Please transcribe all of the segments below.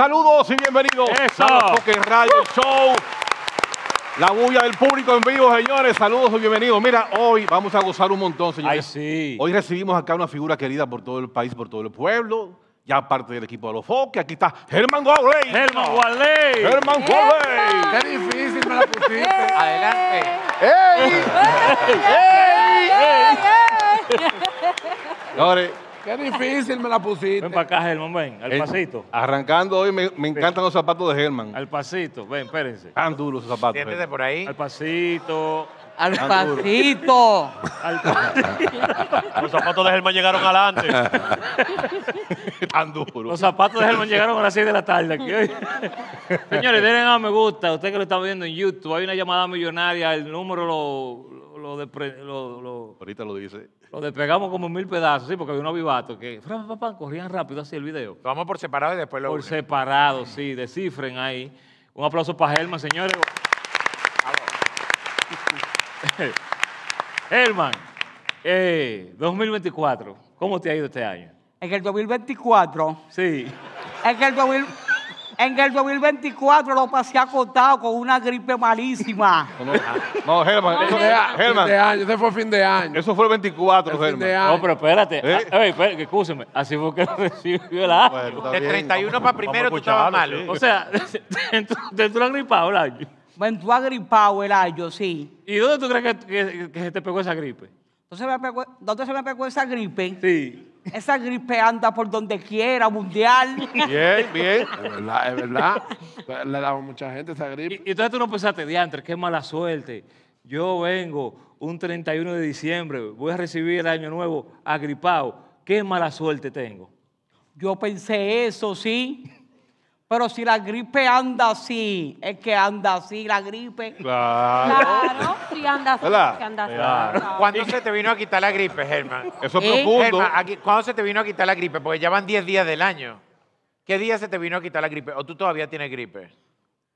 Saludos y bienvenidos Eso. a Toque Radio Show. La bulla del público en vivo, señores. Saludos y bienvenidos. Mira, hoy vamos a gozar un montón, señores. Hoy recibimos acá una figura querida por todo el país, por todo el pueblo. Ya parte del equipo de los Foques. Aquí está Germán Gualey. Germán Gualey. Germán Gualey. Qué difícil me la pusiste. Eh. Adelante. ¡Ey! Eh, ¡Ey! ¡Ey! ¡Ey! ¡Ey! Qué difícil me la pusiste. Ven para acá, Germán, ven, al eh, pasito. Arrancando hoy, me, encantan los zapatos de Germán. Al pasito, ven, espérense. Tan duros los zapatos. Siéntete por ahí. Al pasito. Al pasito. Los zapatos de Germán llegaron adelante. Tan duros. Los zapatos de Germán llegaron a las 6 de la tarde. aquí. Señores, denle a me gusta. Usted que lo está viendo en YouTube, hay una llamada millonaria. El número lo- Ahorita lo dice. Lo despegamos como mil pedazos, sí, porque había unos vivatos que papá, corrían rápido así el video. Lo vamos por separado y después lo Por separado, sí, descifren ahí. Un aplauso para Germán, señores. Herman, 2024, eh, ¿cómo te ha ido este año? En el 2024. Sí. En el 2024. En el 2024 lo pasé acotado con una gripe malísima. No, Germán. No, Germán. Ese fue fin de año. Eso fue el 24, Germán. No, pero espérate. ¿Eh? Ah, espérate, escúcheme. Así fue que recibió el año. de 31 para primero tú estabas malo. O sea, lo has gripado el año. tú has gripado el año, sí. ¿Y dónde tú crees que, se te pegó esa gripe? Entonces, dónde se me pegó esa gripe? Sí. Esa gripe anda por donde quiera, mundial. Bien, bien. Es verdad, es verdad. Le damos mucha gente esa gripe. Y, entonces tú no pensaste, diantre, qué mala suerte. Yo vengo un 31 de diciembre, voy a recibir el año nuevo agripado. Qué mala suerte tengo. Yo pensé eso, sí. Pero si la gripe anda así, es que anda así la gripe. Claro. claro. Ah. ¿Cuándo se te vino a quitar la gripe, Germán? Eso es ¿Eh? Germán, ¿cuándo se te vino a quitar la gripe? Porque ya van 10 días del año. ¿Qué día se te vino a quitar la gripe? ¿O tú todavía tienes gripe?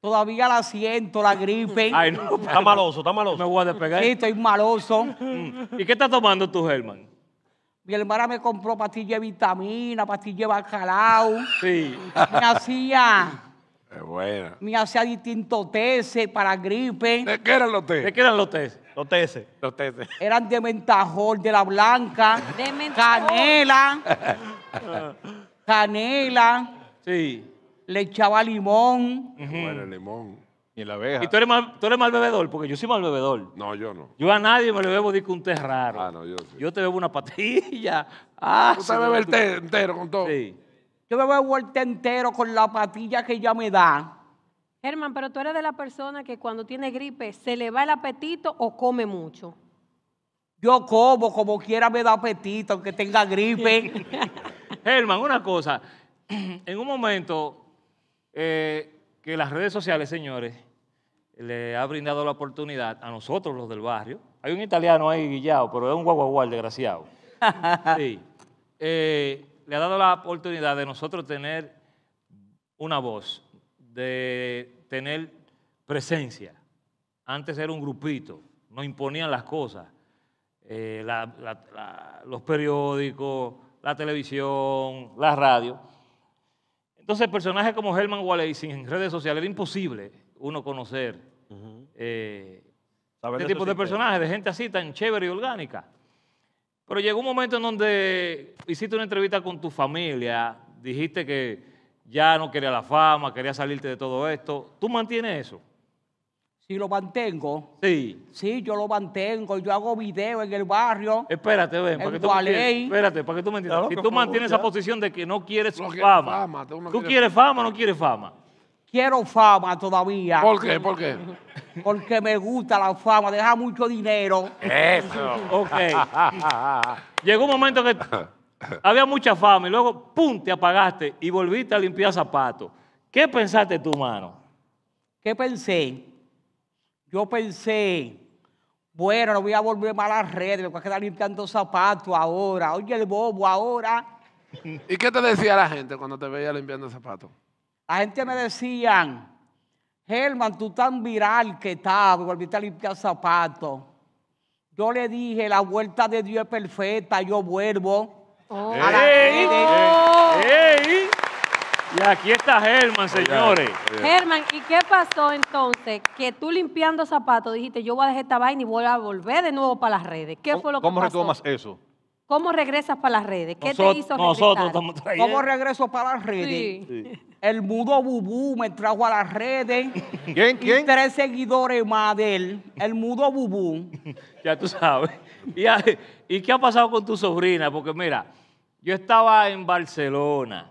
Todavía la siento, la gripe. Ay, no, está maloso, está maloso. Me voy a despegar. Sí, estoy maloso. Mm. ¿Y qué estás tomando tú, Germán? Mi hermana me compró pastilla de vitamina, pastilla de bacalao. Sí. Me hacía me hacía distintos TS para gripe. ¿De qué eran los tés? ¿De qué eran los tés? Los TS. Los Eran de mentajol, de la blanca. Canela. canela. Sí. Le echaba limón. Bueno, el limón. Y la abeja. ¿Y tú eres, mal, tú eres mal bebedor? Porque yo soy mal bebedor. No, yo no. Yo a nadie me lo bebo de un té raro. Ah, no, yo sí. Yo te bebo una patilla. Ah, ¿Usted bebe el té entero con todo? Sí. Yo me voy a vuelta entero con la patilla que ya me da. Germán, pero tú eres de la persona que cuando tiene gripe se le va el apetito o come mucho. Yo como, como quiera me da apetito, aunque tenga gripe. Germán, una cosa. En un momento eh, que las redes sociales, señores, le ha brindado la oportunidad a nosotros, los del barrio. Hay un italiano ahí guillado, pero es un guaguagual desgraciado. Sí. Eh, le ha dado la oportunidad de nosotros tener una voz, de tener presencia. Antes era un grupito, nos imponían las cosas, eh, los periódicos, la televisión, la radio. Entonces, personajes como Herman Wallace sin redes sociales era imposible uno conocer este tipo de personajes, de gente así tan chévere y orgánica. Pero llegó un momento en donde hiciste una entrevista con tu familia, dijiste que ya no quería la fama, quería salirte de todo esto. ¿Tú mantienes eso? Sí lo mantengo. Sí. Sí, yo lo mantengo. Yo hago videos en el barrio. Espérate, ven. Para que tú espérate, para que tú me entiendas. si tú mantienes esa posición de que no quieres fama, tú quieres fama o no quieres fama quiero fama todavía. ¿Por qué? ¿Por qué? Porque me gusta la fama, deja mucho dinero. Eso. Ok. Llegó un momento que había mucha fama y luego, ¡pum!, te apagaste y volviste a limpiar zapatos. ¿Qué pensaste tú, mano? ¿Qué pensé? Yo pensé, bueno, no voy a volver más a las redes, me voy a quedar limpiando zapatos ahora. Oye, el bobo, ahora. ¿Y qué te decía la gente cuando te veía limpiando zapatos? La gente me decían, Germán, tú tan viral que estás, volviste a limpiar zapatos. Yo le dije, la vuelta de Dios es perfecta, yo vuelvo. Oh. Ey, Y aquí está Germán, señores. Germán, ¿y qué pasó entonces? Que tú limpiando zapatos dijiste, yo voy a dejar esta vaina y voy a volver de nuevo para las redes. ¿Qué fue lo que pasó? ¿Cómo retomas eso? ¿Cómo regresas para las redes? ¿Qué te hizo regresar? Nosotros estamos trayendo. ¿Cómo regreso para las redes? Sí. Sí. El mudo Bubú me trajo a las redes. ¿Quién? ¿Quién? tres seguidores más de él. El mudo Bubú. Ya tú sabes. ¿Y, qué ha pasado con tu sobrina? Porque mira, yo estaba en Barcelona.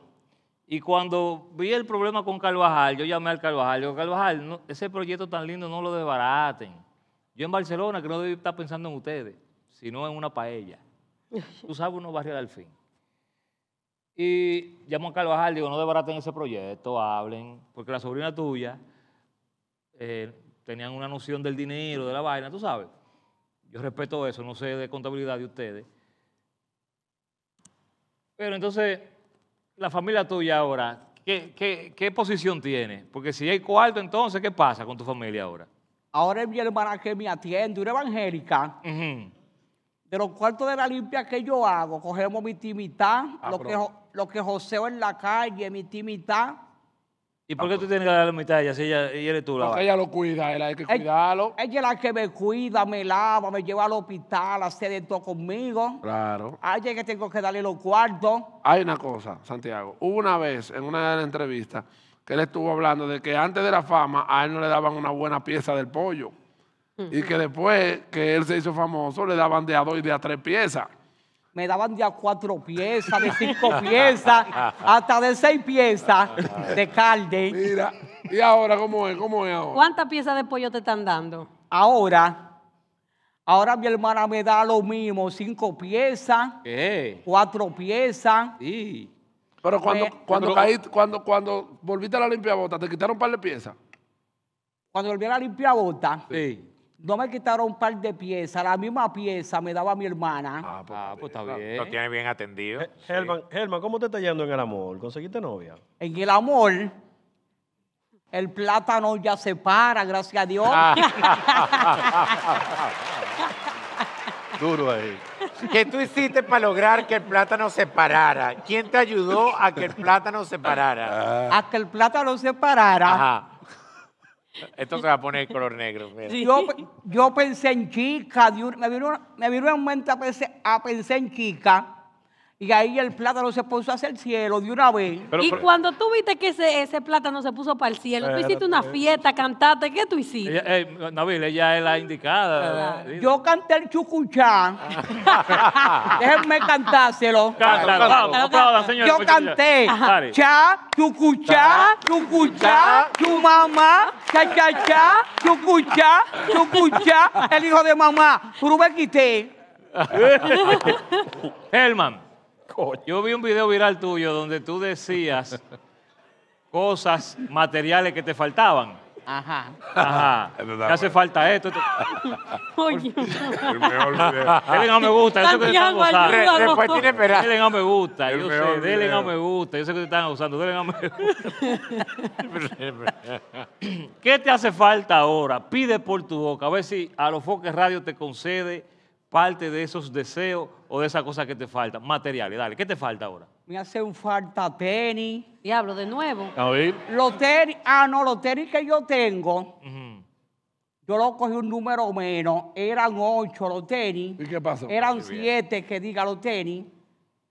Y cuando vi el problema con Carvajal, yo llamé al Carvajal. Yo, Carvajal, ese proyecto tan lindo no lo desbaraten. Yo en Barcelona, que no debí estar pensando en ustedes, sino en una paella. Tú sabes, uno barrio al fin. Y llamo a Carvajal, digo, no debaraten ese proyecto, hablen, porque la sobrina tuya eh, tenían una noción del dinero, de la vaina, tú sabes. Yo respeto eso, no sé de contabilidad de ustedes. Pero entonces, la familia tuya ahora, ¿qué, posición tiene? Porque si hay cuarto, entonces, ¿qué pasa con tu familia ahora? Ahora es mi hermana que me atiende, una evangélica. De los cuartos de la limpia que yo hago, cogemos mi timita, ah, lo que lo que joseo en la calle, mi mitad. ¿Y por qué tú tienes que darle mitad a si ella, tú Porque ella lo cuida, ella hay que cuidarlo. Ella, es la que me cuida, me lava, me lleva al hospital, hace de todo conmigo. Claro. A que tengo que darle los cuartos. Hay una cosa, Santiago. Hubo una vez en una de las entrevistas que él estuvo hablando de que antes de la fama a él no le daban una buena pieza del pollo. Mm. Y que después que él se hizo famoso le daban de a dos y de a tres piezas me daban ya cuatro piezas, de cinco piezas, hasta de seis piezas de calde. Mira, ¿y ahora cómo es? ¿Cómo es ahora? ¿Cuántas piezas de pollo te están dando? Ahora, ahora mi hermana me da lo mismo, cinco piezas, cuatro piezas. Sí. Pero cuando, cuando, caíste, cuando, cuando volviste a la limpia ¿te quitaron un par de piezas? Cuando volví a la limpia bota, sí. No me quitaron un par de piezas, la misma pieza me daba mi hermana. Ah, pues, ah, pues está bien. Lo tiene bien atendido. Eh, Germán, ¿cómo te está yendo en el amor? ¿Conseguiste novia? En el amor, el plátano ya se para, gracias a Dios. Ah. Duro ahí. ¿Qué tú hiciste para lograr que el plátano se parara? ¿Quién te ayudó a que el plátano se parara? A que el plátano se parara. Ajá esto se va a poner color negro. Yo, yo, pensé en chica, me vino, me vino en mente a a pensar en chica, y ahí el plátano se puso hacia el cielo de una vez. y cuando tú viste que ese, plátano se puso para el cielo, tú hiciste una fiesta, cantaste, ¿qué tú hiciste? ella es la indicada. yo canté el chucucha. Déjenme cantárselo. Canta, yo canté cha, chucuchá, chucuchá, tu mamá, cha, cha, chucuchá, chucuchá, el hijo de mamá, me Quité. Yo vi un video viral tuyo donde tú decías cosas materiales que te faltaban. Ajá. Ajá. ¿Qué hace falta esto. Oye. El Dele a me gusta. Yo sé que te están Después tiene esperanza. Dele a me gusta. Yo sé. a me gusta. Yo sé que te están abusando. Dele a me gusta. ¿Qué te hace falta ahora? Pide por tu boca. A ver si a los Foques Radio te concede parte de esos deseos o de esa cosa que te falta? Materiales, dale, ¿qué te falta ahora? Me hace un falta tenis. Diablo, de nuevo. A Los tenis, ah, no, los tenis que yo tengo, yo lo cogí un número menos, eran ocho los tenis. ¿Y qué pasó? Eran siete, que diga los tenis.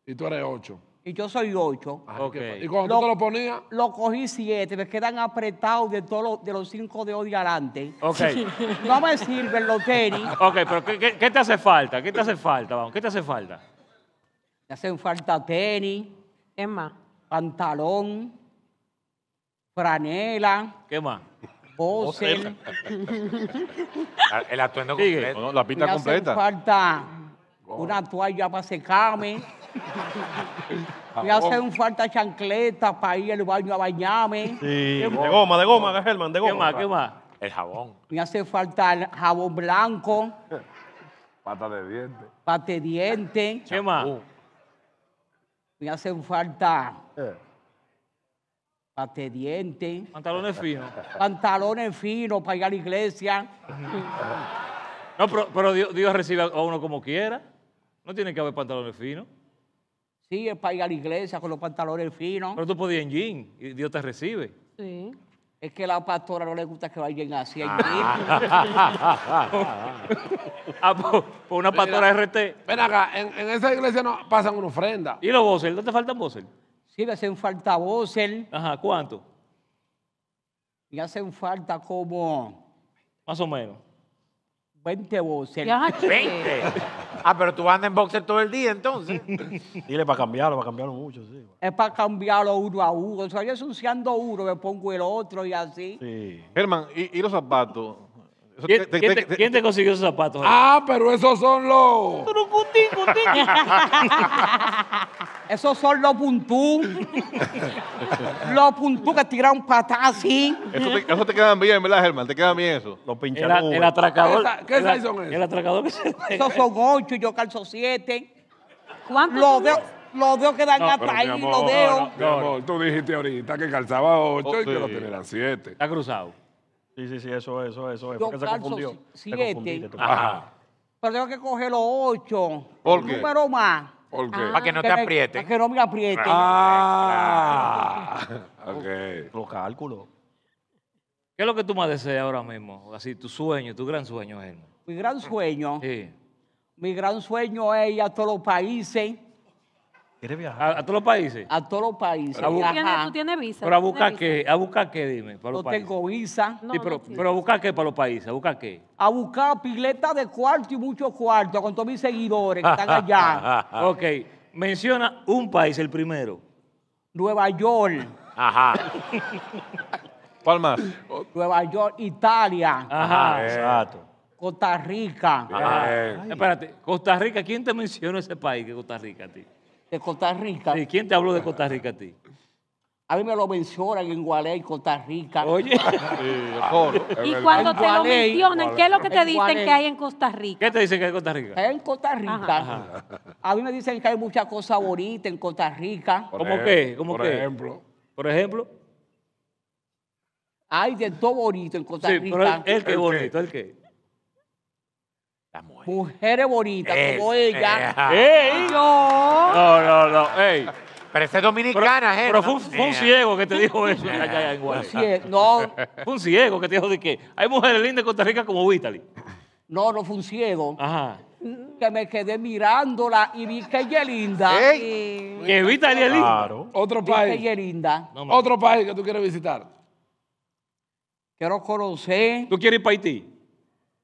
Y tú eres ocho y yo soy ocho. Ah, ¿Y cuando lo, tú te lo ponías? Lo cogí siete, me quedan apretados de, todos de los cinco de hoy adelante. vamos no me sirven los tenis. Ok, pero ¿qué, te hace falta? ¿Qué te hace falta, vamos? ¿Qué te hace falta? Me hacen falta tenis. ¿Qué más? Pantalón. Franela. ¿Qué más? Ah, el atuendo completo. No, la pista completa. Me falta una toalla para secarme me hacen falta chancleta para ir al baño a bañarme. de goma, de goma, Germán, de goma. ¿Qué más, El jabón. Me hace falta el jabón blanco. Pata de diente. pate de diente. ¿Qué más? Me hace falta... Eh. pate de diente. Pantalones finos. Pantalones finos para ir a la iglesia. no, pero, Dios recibe a uno como quiera. No tiene que haber pantalones finos. Sí, es para ir a la iglesia con los pantalones finos. Pero tú podías en jean y Dios te recibe. Sí. Es que a la pastora no le gusta que vayan así en jean. Ah, por, una pastora RT. Ven acá, en, esa iglesia no pasan una ofrenda. ¿Y los voces? ¿Dónde te faltan voces? Sí, le hacen falta voces. Ajá, ¿cuánto? Y hacen falta como. Más o menos. 20 voces. 20. Ah, pero tú andas en boxer todo el día entonces. Dile para cambiarlo, para cambiarlo mucho, sí. Es para cambiarlo uno a uno. Estoy ensuciando uno, me pongo el otro y así. Sí. Germán, ¿y, los zapatos? ¿Quién te, consiguió esos zapatos? Ah, pero esos son los. Esos son los puntú. los puntú que tiraron patas así. Eso te, quedan bien, ¿verdad, Germán? Te quedan bien eso. Los pincharon. El, atracador. ¿Qué el, son esos? El atracador Esos son ocho, y yo calzo siete. ¿Cuántos? Los dedos los dedos quedan no, hasta ahí, los dedos. No, amor, tú dijiste ahorita que calzaba ocho oh, y que lo siete. Está cruzado. Sí, sí, sí, eso es, eso eso ¿Por porque se confundió. Siete. Te Ajá. Pero tengo que coger los ocho. ¿Por qué? número más. Ah, Para que no te apriete. Para que no me apriete. Ah, ok. Los cálculos. ¿Qué es lo que tú más deseas ahora mismo? Así, tu sueño, tu gran sueño, es Mi gran sueño, Sí. mi gran sueño es ir a todos los países ¿Quieres viajar? ¿A, todos los países? A todos los países. ¿Tú, tienes, visa? ¿Pero a buscar qué? ¿A buscar qué, dime? Para los no tengo visa. pero, pero, ¿a buscar qué para los países? ¿A buscar qué? A buscar pileta de cuarto y muchos cuartos con todos mis seguidores que están allá. ok. Menciona un país, el primero. Nueva York. Ajá. ¿Cuál más? Nueva York, Italia. Ajá, ah, exacto. Costa Rica. Ajá. Eh. Espérate, Costa Rica, ¿quién te menciona ese país que Costa Rica a ti? de Costa Rica. Sí, ¿Quién te habló de Costa Rica a ti? A mí me lo mencionan en Gualey, Costa Rica. Oye. y cuando te lo mencionan, ¿qué es lo que te dicen que hay en Costa Rica? ¿Qué te dicen que hay en Costa Rica? En Costa Rica. A mí me dicen que hay muchas cosas bonitas en Costa Rica. ¿Cómo qué? ¿Cómo por ejemplo. Por ejemplo. Hay de todo bonito en Costa Rica. Sí, el, que bonito, el qué mujeres. bonitas como ella. Eh, ¡Ey! No, no, no. ey. Pero es dominicana, ¿eh? Pero, fue, un eh. ciego que te dijo eso. allá, en No. Fue un ciego que te dijo de que hay mujeres lindas en Costa Rica como Vitaly No, no fue un ciego. Ajá. Que me quedé mirándola y vi que ella es linda. Que Vitali es linda. Claro. Otro país. Que ella linda. Otro país que tú quieres visitar. Quiero conocer. ¿Tú quieres ir para Haití?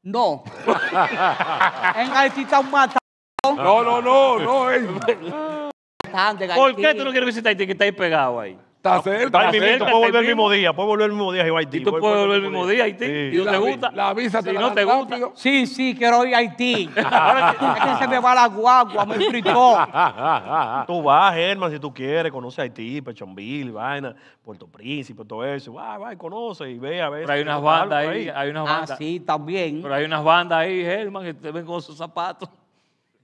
No. en Haití están matando. No, no, no, no. Es... ¿Por qué tú no quieres visitar Haití que está ahí pegado ahí? Está cerca. Está puedes volver el mismo día, puedes volver el mismo día, Haití. Y tú puedes volver el mismo día, a Haití. ¿Y no te gusta? La visa ¿Si no te gusta. Sí, sí, quiero ir a Haití. Ahora que se me va la guagua, me fritó. Tú vas, Germán, si tú quieres, conoce Haití, Pechonville, vaina, Puerto Príncipe, todo eso. Va, va, conoce y ve a ver. Pero hay unas bandas ahí, hay unas Ah, sí, también. Pero hay unas bandas ahí, Germán, que te ven con sus zapatos.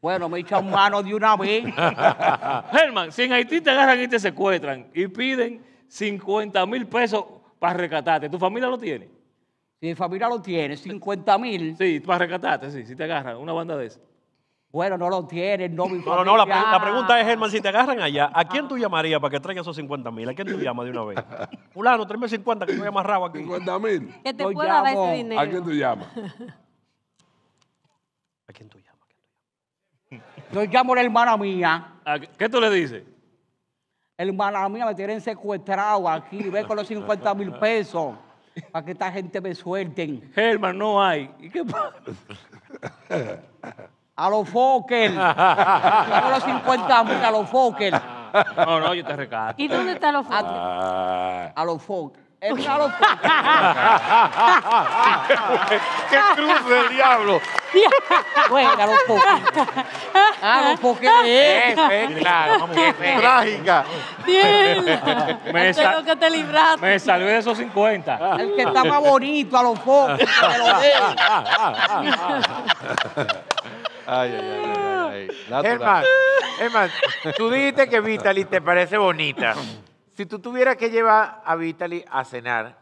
Bueno, me echan mano de una vez. Germán, si en Haití te agarran y te secuestran y piden 50 mil pesos para rescatarte, ¿tu familia lo tiene? Si mi familia lo tiene, 50 mil. Sí, para rescatarte, sí, si te agarran, una banda de esas. Bueno, no lo tienen, no mi No, familia. no, la, pregunta es, Germán, si te agarran allá, ¿a quién tú llamarías para que traiga esos 50 mil? ¿A quién tú llamas de una vez? Fulano, tráeme 50 que me llamas rabo aquí. 50 mil. Que te pueda dar ese dinero. ¿A quién tú llamas? ¿A quién tú llamas? Yo llamo a la hermana mía. ¿Qué tú le dices? Hermana mía, me tienen secuestrado aquí. Ve con los 50 mil pesos para que esta gente me suelten. Germán, no hay. ¿Y qué pasa? A los Fokker. con los 50 mil a los Fokker. No, no, yo te recato. ¿Y dónde están los Fokker? A, a los Fokker. Es una locura. ¡Qué cruz del diablo! Juega los poquitos. A los poquitos. Ese, claro. Trágica. Mierda. Me que te libraste. Me salvé de esos 50. El que está más bonito a los pocos. Ay, ay, ay. ay, ay. Herman, Herman, tú dijiste que Vitaly te parece bonita si tú tuvieras que llevar a Vitaly a cenar,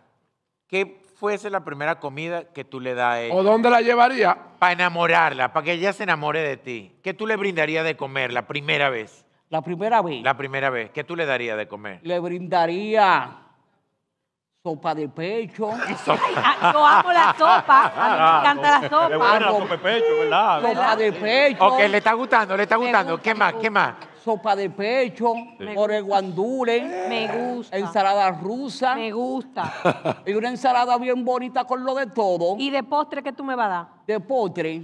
¿qué fuese la primera comida que tú le das a ella? ¿O dónde la llevaría? Para enamorarla, para que ella se enamore de ti. ¿Qué tú le brindarías de comer la primera vez? La primera vez. La primera vez. ¿Qué tú le darías de comer? Le brindaría Sopa de pecho. Yo amo la sopa. A mí me encanta la sopa. Es buena la sopa de pecho, ¿verdad? Sopa de pecho. Ok, le está gustando, le está gustando. ¿Qué más? ¿Qué más? Sopa de pecho, guandule. Me gusta. Ensalada rusa. Me gusta. Y una ensalada bien bonita con lo de todo. ¿Y de postre qué tú me vas a dar? De postre.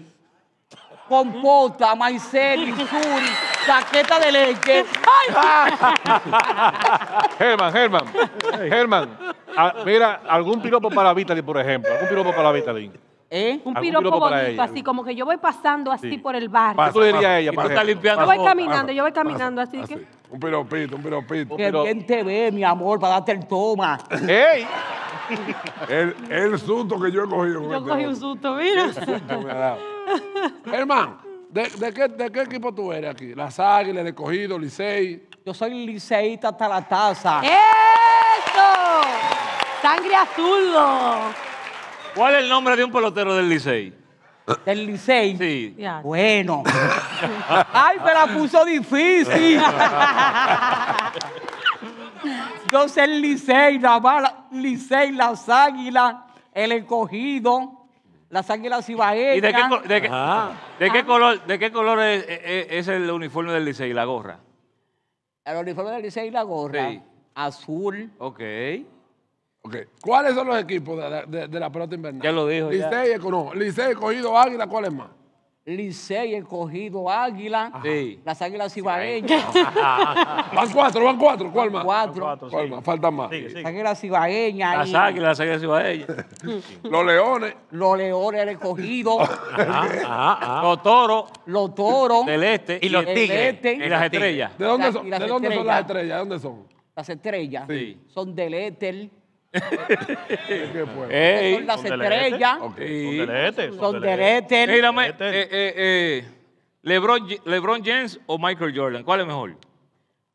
Compota, maicena, suri, saqueta de leche. ¡Ay! Germán, Germán. Germán. Ah, mira, algún piropo para Vitaly, por ejemplo. Algún piropo para Vitaly. ¿Eh? Un piropo, bonito, así como que yo voy pasando así por el barrio. ¿Qué ¿Tú dirías ella, limpiando, Yo voy caminando, yo voy ah, caminando, así, ah, Un piropito, un piropito. Que bien te ve, mi amor, para darte el toma. ¡Ey! el, el, susto que yo he cogido. Yo cogí un susto, mira. Hermano, ¿de, qué, ¿de, qué, equipo tú eres aquí? ¿Las Águilas, el Escogido, Licey? Yo soy liceísta hasta la taza. ¡Eso! Sangre azul. ¿Cuál es el nombre de un pelotero del Licey? Del Licey. Sí. Bueno. Ay, me la puso difícil. Yo sé el Licey, la bala, Licey, las águilas, el encogido, las águilas ¿Y de qué, de qué, color, de qué color es, el uniforme del Licey, la gorra? El uniforme del Licey, la gorra. Azul. Ok. ¿Cuáles son los equipos de, la pelota invernal? Ya lo dijo. Licey, y No, Licey, Cogido Águila, ¿cuáles más? Licey, Cogido Águila, sí. las Águilas Ibaeñas. van cuatro, van cuatro, ¿cuál más? Cuatro. ¿Cuál más? Faltan más. Las Águilas Ibaeñas. Las Águilas, las Águilas Ibaeñas. los Leones. Los Leones, el Cogido. Los Toros. Los Toros. Del Este. Y los Tigres. Este. Y las Estrellas. ¿De dónde son, ¿de dónde son las Estrellas? ¿De dónde son? Las Estrellas sí. son del Éter son las estrellas. Son derechos. Mírame, eh, eh, eh, Lebron, LeBron James o Michael Jordan, ¿cuál es mejor?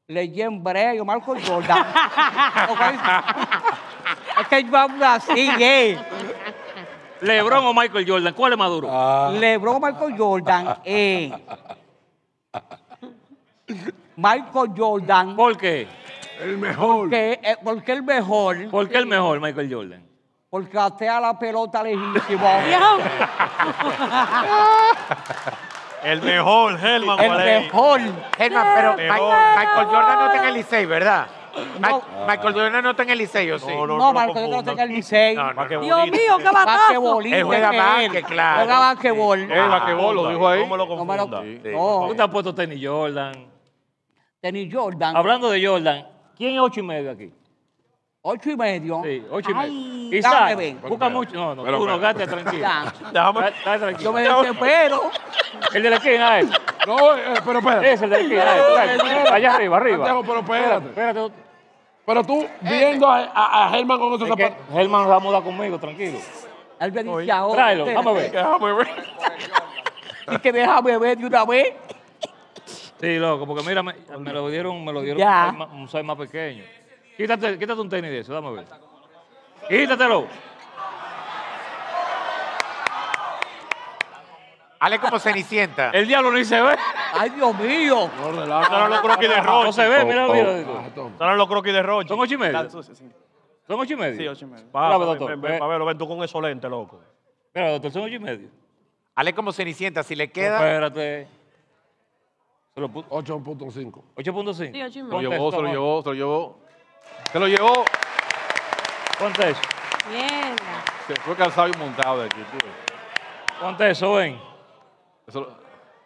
LeBron James o Michael Jordan. es que yo hablo así, LeBron o Michael Jordan, ¿cuál es más duro? Ah. LeBron o Michael Jordan, eh. Michael Jordan. ¿Por qué? El mejor. ¿por qué eh, porque el mejor. ¿Por qué el mejor, Michael Jordan? Porque atea la pelota lejísimo. El mejor, Germán. El mejor. Germán, pero Mejor. Michael, Jordan no está en el Licey, ¿verdad? Michael Jordan no está en el ¿o sí. No, no, No, está no el Licey. No, no, no. Dios mío, qué batazo. Basquetbolista que claro. Juega basquetbol. que vaquebol, lo dijo ahí. ¿Cómo lo No me lo- confunda? No. puesto Tenny Jordan? Tenny Jordan. Hablando de Jordan, ¿Quién es ocho y medio aquí? Ocho y medio. Sí, ocho y medio. Isaac, dame, busca mucho. No, no, tú no, gaste tranquilo. Déjame. tranquilo. Yo me desespero. El de la esquina es. No, eh, pero espérate. Es el de la esquina. Allá arriba, arriba. pero espérate. Espérate. Pero tú, este. viendo a, a, Germán con esos zapatos. Germán va a mudar conmigo, tranquilo. Él me dice ahora. déjame ver. Déjame ver. Y que déjame ver de una vez. Sí, loco, porque mira, me, lo dieron, me lo dieron un size más- pequeño. Quítate, un tenis de eso, dame a ver. Quítatelo. Ale como Cenicienta. El diablo ni se ve. ¡Ay, Dios mío! No, Son los croquis de No se ve, mira, mira. Oh, oh. Son los croquis de rojo. Son ocho y medio? Son ocho y medio? Sí, ocho y medio. Para doctor. ven, eh. verlo, ven tú con eso lente, loco. Mira, doctor, son ocho y medio. Ale como Cenicienta, si le queda. Espérate. 8.5. 8.5. Se lo llevó, se lo llevó, se lo llevó. Se lo llevó. eso. Bien. Se fue cansado y montado de aquí. Ponte, ven. Eso ven Pero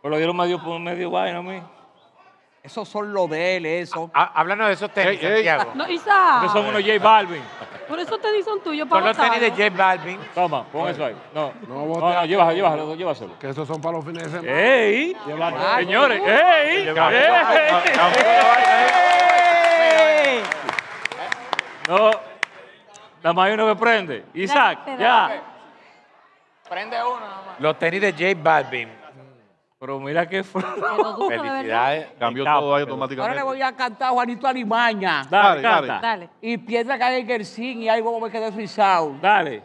lo dieron medio, medio vaina a mí. Eso son lo de él, eso. háblanos ah, ah, de esos tenis, Santiago. No, Isa. No son unos J Balvin. Por eso te dicen tuyo Son los tenis de J Balvin. Toma, pon eso ahí. No, no, no, bote no llévaselo, llévaselo, Que esos son para los fines de semana. ¡Ey! Señores, ¡ey! ¡Ey! No, la más hay uno prende. Isaac, ya. Prende uno nomás. Los tenis de J Balvin. Pero mira qué Felicidades. Cambió todo ahí automáticamente. Ahora le voy a cantar a Juanito Alimaña. Dale, Dale, Y piedra cae en el zinc y ahí vos me quedé suizado. Dale.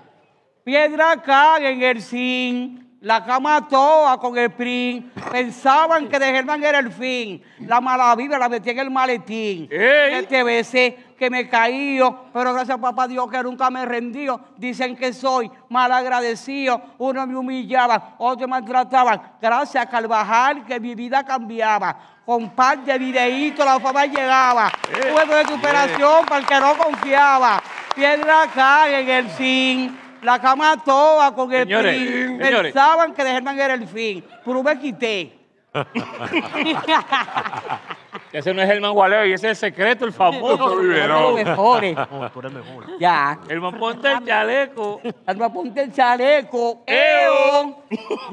Piedra cae en el zinc, la cama toda con el prín. Pensaban que de Germán era el fin. La mala vida la metí en el maletín. ¡Ey! este veces que me caíó, oh, pero gracias a papá Dios que nunca me rendí. Dicen que soy mal agradecido. Unos me humillaba, otros me maltrataban. Gracias a Carvajal que mi vida cambiaba. Con par de videitos la fama llegaba. Fue eh, de recuperación eh. para el que no confiaba. Piedra acá en el fin. la cama toda con el fin. Pensaban que de era el fin, pero me quité. Ese no es Germán Gualeo y ese es el secreto, el famoso. No, tú eres mejor. Ya. El ponte el chaleco. El ponte el chaleco. ¡Eo!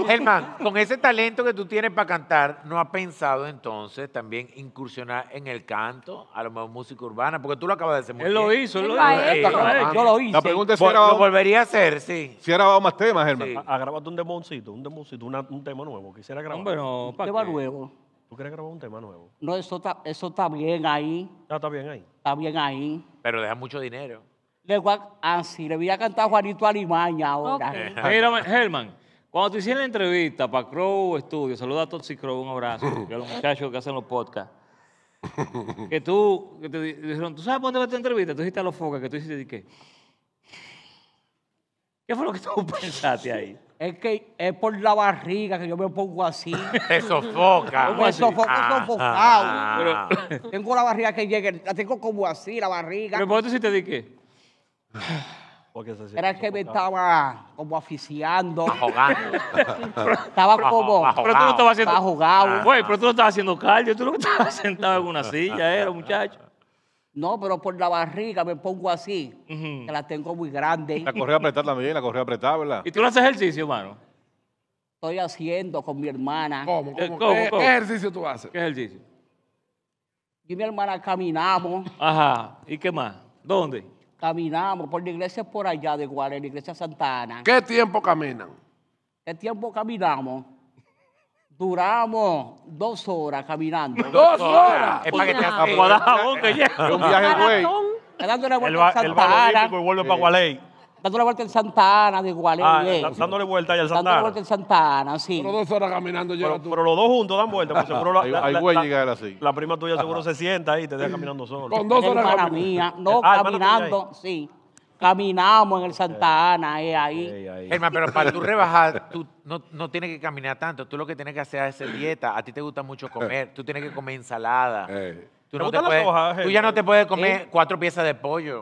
Germán, con ese talento que tú tienes para cantar, ¿no has pensado entonces también incursionar en el canto, a lo mejor música urbana? Porque tú lo acabas de hacer muy Él lo hizo, él lo hizo. Yo lo hice. La pregunta es si Lo volvería a hacer, sí. Si ha grabado más temas, Germán. Ha grabado un demoncito, un demoncito, un tema nuevo. Quisiera grabar. Un tema nuevo. ¿Tú quieres grabar un tema nuevo? No, eso está, eso bien ahí. ¿No ah, está bien ahí. Está bien ahí. Pero deja mucho dinero. Le voy a, ah, sí, le voy a cantar a Juanito Alimaña ahora. Herman, Germán, cuando tú hiciste la entrevista para Crow Studio, saluda a Toxic Crow, un abrazo, y a los muchachos que hacen los podcasts. que tú, que te dijeron, ¿tú sabes dónde va esta entrevista? Tú dijiste a los focas que tú hiciste, ¿qué? ¿Qué fue lo que tú pensaste ahí? Es que es por la barriga que yo me pongo así. Te sofoca. Me sofoca, sofocado. Tengo la barriga que llega, la tengo como así, la barriga. ¿Pero por qué te di qué? Era que me estaba como aficiando. Jugando. Estaba como. Pero tú no estabas haciendo. Estaba Güey, pero tú no estabas haciendo cardio, tú no estabas sentado en una silla, era muchacho. No, pero por la barriga me pongo así, que la tengo muy grande. La correa apretada también, la correa apretada, ¿verdad? ¿Y tú no haces ejercicio, hermano? Estoy haciendo con mi hermana. ¿Cómo? Eh, ¿Cómo? ¿Cómo, ¿Qué, cómo? cómo qué ejercicio tú haces? ¿Qué ejercicio? y mi hermana caminamos. Ajá, ¿y qué más? ¿Dónde? Caminamos por la iglesia por allá de Guadalajara, la iglesia Santa Ana. ¿Qué tiempo caminan? ¿Qué tiempo caminamos? Duramos dos horas caminando. ¿Dos horas? Es para que te a que llega. Un viaje güey. Dando una vuelta en Santa Ana. El vuelve para Gualey. Dando una vuelta en Santana de Gualey. Ah, dándole vuelta allá al Santana. Dándole vuelta en Santana, sí. Pero dos horas caminando llega tú. Pero los dos juntos dan vuelta. güey llegar así. La prima tuya seguro se sienta ahí y te deja caminando solo. Con dos horas caminando. mía. No, ah, caminando, sí. Caminamos en el Santa Ana, eh, ahí. Hermano, pero para tú rebajar, tú no, no tienes que caminar tanto. Tú lo que tienes que hacer es hacer dieta. A ti te gusta mucho comer. Tú tienes que comer ensalada. Tú, no te puedes, eh? tú ya no te puedes comer ¿Eh? cuatro piezas de pollo.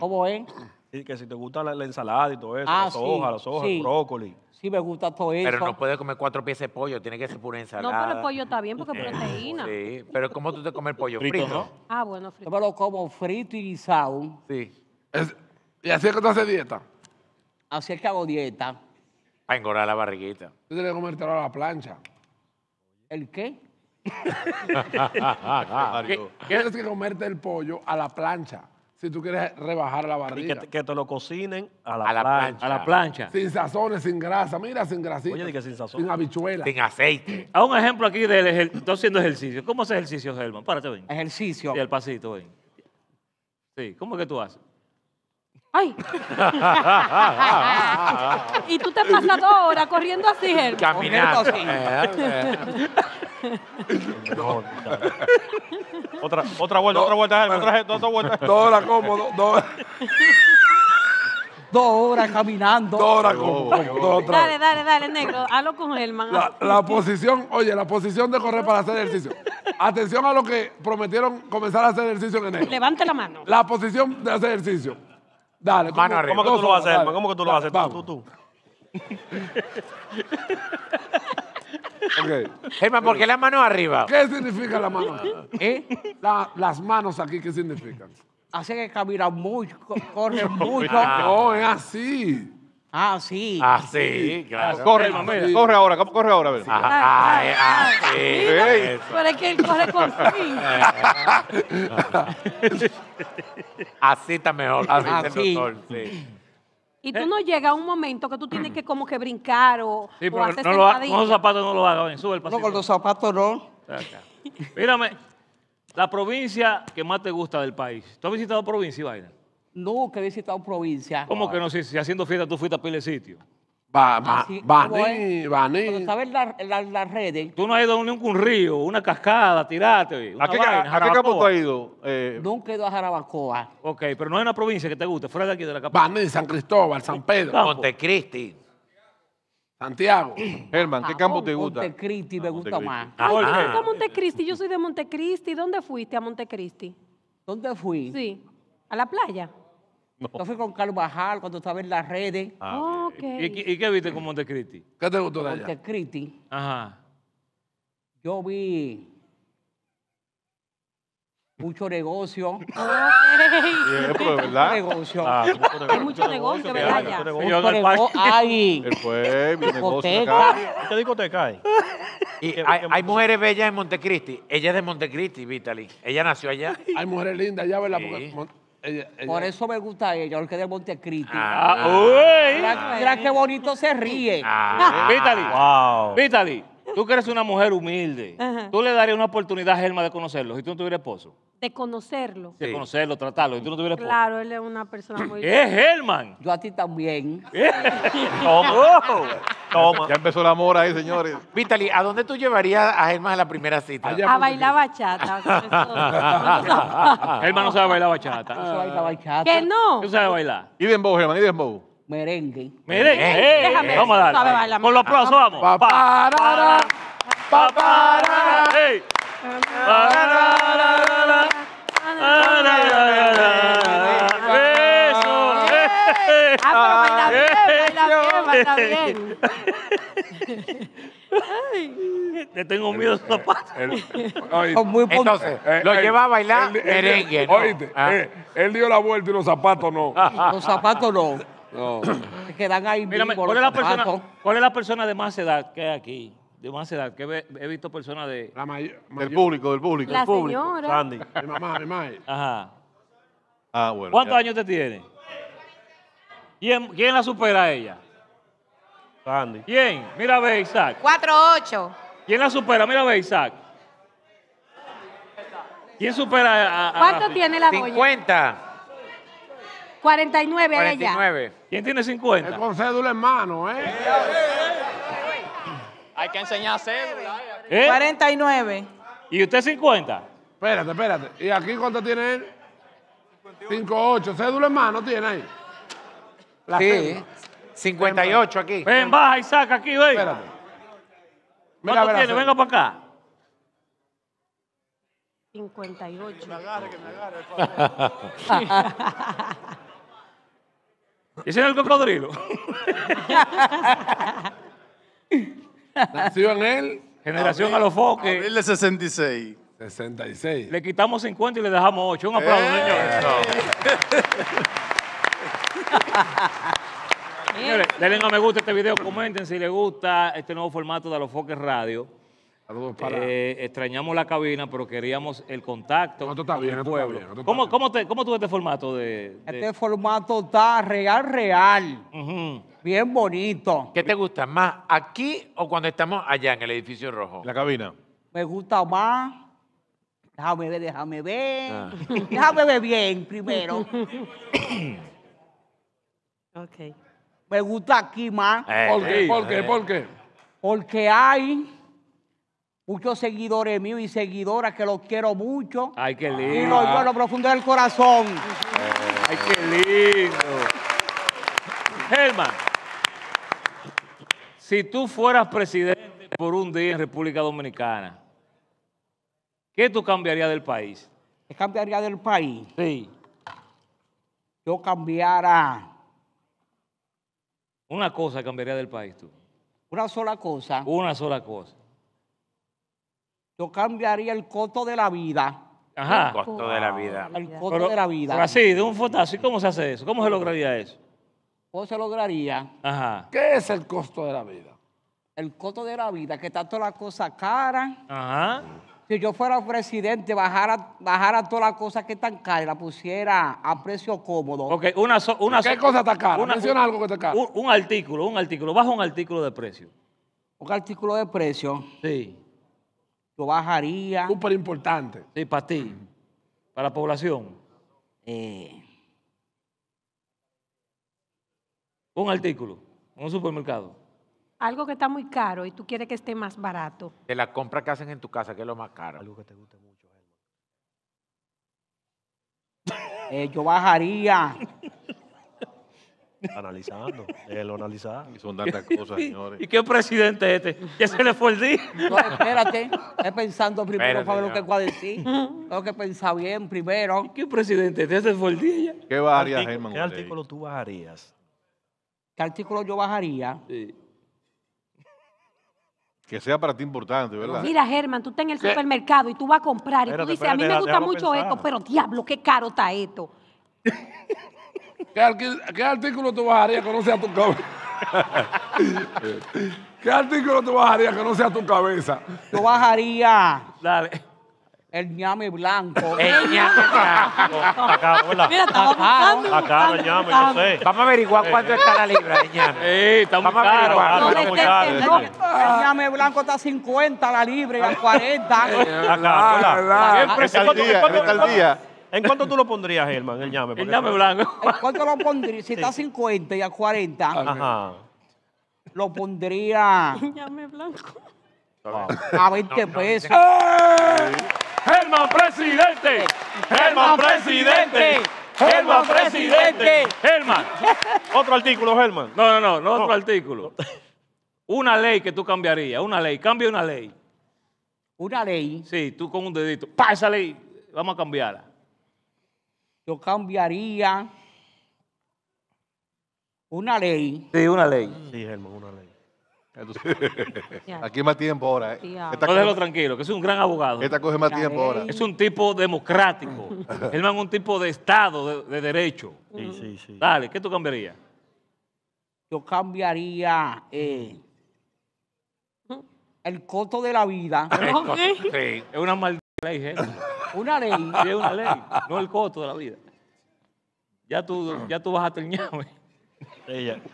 ¿Cómo es? Sí, que si te gusta la, ensalada y todo eso, la ah, las hojas, las hojas, el brócoli. Sí, me gusta todo eso. Pero no puedes comer cuatro piezas de pollo, tiene que ser pura ensalada. No, pero el pollo está bien porque es proteína. Sí, pero ¿cómo tú te comes el pollo frito, ¿no? Ah, bueno, frito. Yo me lo como frito y guisado. Sí. Es, ¿Y así es que tú haces dieta? Así es que hago dieta. a engordar la barriguita. Tú tienes que comértelo a la plancha. ¿El qué? ¿Qué? Tienes que comerte el pollo a la plancha si tú quieres rebajar la barriga. Y que, te lo cocinen a la, plancha, A la plancha. Sin sazones, sin grasa. Mira, sin grasita. sin sazones. Sin habichuela. Sin aceite. A un ejemplo aquí del estoy haciendo ejercicio. ¿Cómo haces ejercicio, Germán? Párate, bien. Ejercicio. Y el pasito, ven. Sí, ¿cómo es que tú haces? ¡Ay! y tú te pasas dos horas corriendo así, Germán. Caminando. otra, otra vuelta, otra vuelta, Germán. Otra, vuelta. Dos horas cómodo, dos Dos horas caminando. Dos horas cómodo. dale, dale, dale, negro. Hazlo con Germán. La, la posición, oye, la posición de correr para hacer ejercicio. Atención a lo que prometieron comenzar a hacer ejercicio en enero. Levante la mano. La posición de hacer ejercicio. Dale, mano arriba. ¿Cómo que tú lo vas a hacer, ¿Cómo que tú lo vas a hacer? Tú, tú, Okay. Germán, ¿por qué la mano arriba? ¿Qué significa la mano? ¿Eh? las manos aquí, ¿qué significan? Hace que camina mucho, corre mucho. No, es así. Ah, sí. Ah, sí, Corre, ah, mamá. corre ahora, corre ahora, a ah, ah, ah, sí. Pero es que él corre con fin. Así está mejor, así está sí. Y tú no llegas a un momento que tú tienes que como que brincar o, Sí, o con los zapatos no lo hagas, sube el No, con los zapatos no. Mírame, la provincia que más te gusta del país. ¿Tú has visitado provincia y nunca he visitado provincia. ¿Cómo que no? Si, si haciendo fiesta tú fuiste a pile sitio. Va, va, Baní, Pero sabes las la, redes. Eh. Tú no has ido a ningún río, una cascada, tirate. ¿A qué, campo tú has ido? Eh, nunca he ido a Jarabacoa. Ok, pero no hay una provincia que te guste, fuera de aquí de la capital. Baní, San Cristóbal, San Pedro. Montecristi. Santiago. Herman, ¿qué ah, campo oh, te gusta? Montecristi me ah, gusta más. fuiste ah, Montecristi, yo soy de Montecristi. ¿Dónde fuiste a Montecristi? ¿Dónde fui? Sí, a la playa. Yo fui con Carlos Bajal cuando estaba en las redes. Ah, ah ¿Y, qué viste con Montecristi? ¿Qué te gustó de allá? Montecristi. Ajá. Yo vi mucho negocio. ¿verdad? Hay mucho negocio, ¿verdad? Mucho negocio. mi negocio discoteca hay? Y hay, hay mujeres bellas en Montecristi. Ella es de Montecristi, Vitali. Ella nació allá. Hay mujeres lindas allá, ¿verdad? Porque por eso me gusta ella, es de Montecristi. Ah, ah, ah, uy. Mira, qué bonito se ríe. Ah, Vítali. Vítali. Tú que eres una mujer humilde, tú le darías una oportunidad a Germa de conocerlo si tú no tuvieras esposo. De conocerlo. De conocerlo, tratarlo. Si tú no tuvieras esposo. Claro, él es una persona muy. ¡Es Germán! Yo a ti también. Toma. Toma. Ya empezó el amor ahí, señores. Vitali, ¿a dónde tú llevarías a Germán en la primera cita? a bailar bachata. Germán no sabe bailar bachata. No sabe bailar bachata. ¿Que no? ¿Quién sabe bailar. Y Germán, y Merengue. Merengue. Eh, eh, Déjame. Vamos a darle. Con los aplausos vamos. Pa, pa, Ey. Ah, baila bien, baila bien, baila eh. bien. Ay. Te tengo miedo a zapatos. Entonces, lo eh, lleva a bailar el, merengue. ¿no? Ah. él dio la vuelta y los zapatos no. los zapatos no. No. Quedan ahí Mírame, vivos ¿cuál, es la persona, ¿Cuál de más edad que hay aquí? De más edad, que he, visto personas de... La mayor, Del público, del público. La público. señora. Sandy. Mi mamá, mi mamá. Ajá. Ah, bueno. ¿Cuántos años te tiene? ¿Quién, ¿Quién, la supera a ella? Sandy. ¿Quién? Mira a ver, Isaac. 4-8. ¿Quién la supera? Mira a ver, Isaac. ¿Quién supera a, a, a ¿Cuánto tiene la 50. Boya? 50. 49, 49. ¿Quién tiene 50? Es con cédula en mano, ¿eh? Hay que enseñar cédula. 49. ¿Eh? ¿Y usted 50? Espérate, espérate. ¿Y aquí cuánto tiene él? 58. ¿Cédula en mano tiene ahí? La sí. 58 aquí. Ven, baja y saca aquí, ven. Espérate. Mira, ¿Cuánto tiene? Venga para acá. 58. Que me agarre, que me agarre, ese es el cocodrilo. Nació en él. Generación a los foques. Abril de 66. 66. Le quitamos 50 y le dejamos 8. Un aplauso, eh. señores. señores, denle a me gusta este video, comenten si les gusta este nuevo formato de los foques Radio. Eh, extrañamos la cabina, pero queríamos el contacto. No, bien, ¿Cómo, cómo, te, este formato de, Este formato está real, real. Bien bonito. ¿Qué te gusta más, aquí o cuando estamos allá en el edificio rojo? La cabina. Me gusta más. Déjame ver, déjame ver. Ah. Déjame ver bien primero. ok. Me gusta aquí más. ¿Por qué? ¿Por qué? Porque hay muchos seguidores míos y seguidoras que los quiero mucho. Ay, qué lindo. Y lo lo profundo del corazón. Ay, qué lindo. Helma, si tú fueras presidente por un día en República Dominicana, ¿qué tú cambiarías del país? ¿Qué cambiaría del país? Sí. Yo cambiara. Una cosa cambiaría del país tú. Una sola cosa. Una sola cosa yo cambiaría el costo de la vida. Ajá. El costo de la vida. El costo de la vida. así, de un fotazo, cómo se hace eso? ¿Cómo se lograría eso? ¿Cómo se lograría? Ajá. ¿Qué es el costo de la vida? El costo de la vida, que está toda la cosa cara. Ajá. Si yo fuera presidente, bajara, toda todas las cosas que están caras la pusiera a precio cómodo. Ok, una, ¿Qué cosa está cara? Menciona algo que está cara. Un, un artículo, un artículo. Baja un artículo de precio. Un artículo de precio. Sí yo bajaría. Súper importante. Sí, para ti, para la población. Eh. un artículo, un supermercado. Algo que está muy caro y tú quieres que esté más barato. De la compra que hacen en tu casa, que es lo más caro. Algo que te guste mucho, eh, yo bajaría analizando, él lo analizaba. Y son tantas cosas, señores. ¿Y qué presidente este? Ya se le fue el día. No, espérate, es pensando primero para ver lo que va a decir. Tengo que pensar bien primero. ¿Qué presidente este? fue el día. ¿Qué bajarías, Artículo- Germán? ¿Qué artículo tú bajarías? ¿Qué artículo yo bajaría? Que sea para ti importante, ¿verdad? Mira, Germán, tú estás en el supermercado y tú vas a comprar y tú dices, a mí me gusta mucho esto, pero diablo, qué caro está esto. ¿Qué, artículo tú bajarías que no sea tu cabeza? ¿Qué artículo tú bajarías que no sea tu cabeza? Yo bajaría. Dale. El ñame blanco. El ñame blanco. Acá, hola. Mira, estaba buscando. Acá, el ñame, yo sé. Vamos a averiguar cuánto está la libra de ñame. Sí, está muy Vamos A averiguar. El ñame blanco está a 50 la libra y a 40. Acá, hola. Siempre está día. ¿En cuánto tú lo pondrías, Germán, el llame? blanco. ¿En cuánto lo pondrías? Si está a 50 y a 40, Ajá. lo pondría... El llame blanco. A 20 pesos. ¡Eh! Germán presidente. Germán presidente. Germán presidente. Germán. Otro artículo, Germán. No, no, no, no otro artículo. Una ley que tú cambiarías, una ley, cambia una ley. Una ley. Sí, tú con un dedito. Pa, esa ley, vamos a cambiarla yo cambiaría una ley. Sí, una ley. Sí, Germán, una ley. Aquí más tiempo ahora. ¿eh? tranquilo, que es un gran abogado. esta coge más tiempo ahora. Es un tipo democrático. Germán, un tipo de Estado, de, derecho. Sí, sí, sí. Dale, ¿qué tú cambiarías? Yo cambiaría eh, el costo de la vida. Sí, es una maldita ley, Germán. Una ley. Es una ley, no el costo de la vida. Ya tú, ya tú vas a teñarme.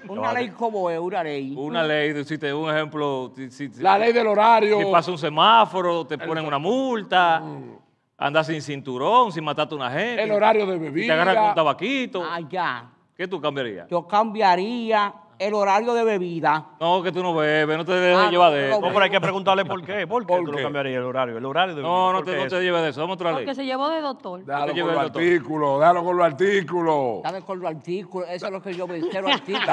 Una ley como es, una ley. Una ley, si te un ejemplo. la ley del horario. Que pasa un semáforo, te ponen una multa. Mm. Andas sin cinturón, sin matarte a una gente. El horario de bebida. te agarran con un tabaquito. Ah, ya. ¿Qué tú cambiarías? Yo cambiaría el horario de bebida. No, que tú no bebes, no te dejes ah, llevar de eso. No, pero hay que preguntarle por qué. ¿Por qué ¿Por tú no cambiarías el horario? El horario de bebida. No, no te, no te lleves de eso. Vamos a Porque se llevó de doctor. Déjalo con los artículos, déjalo con los artículos. Dame con los artículos, eso es lo que yo me quiero los artículos.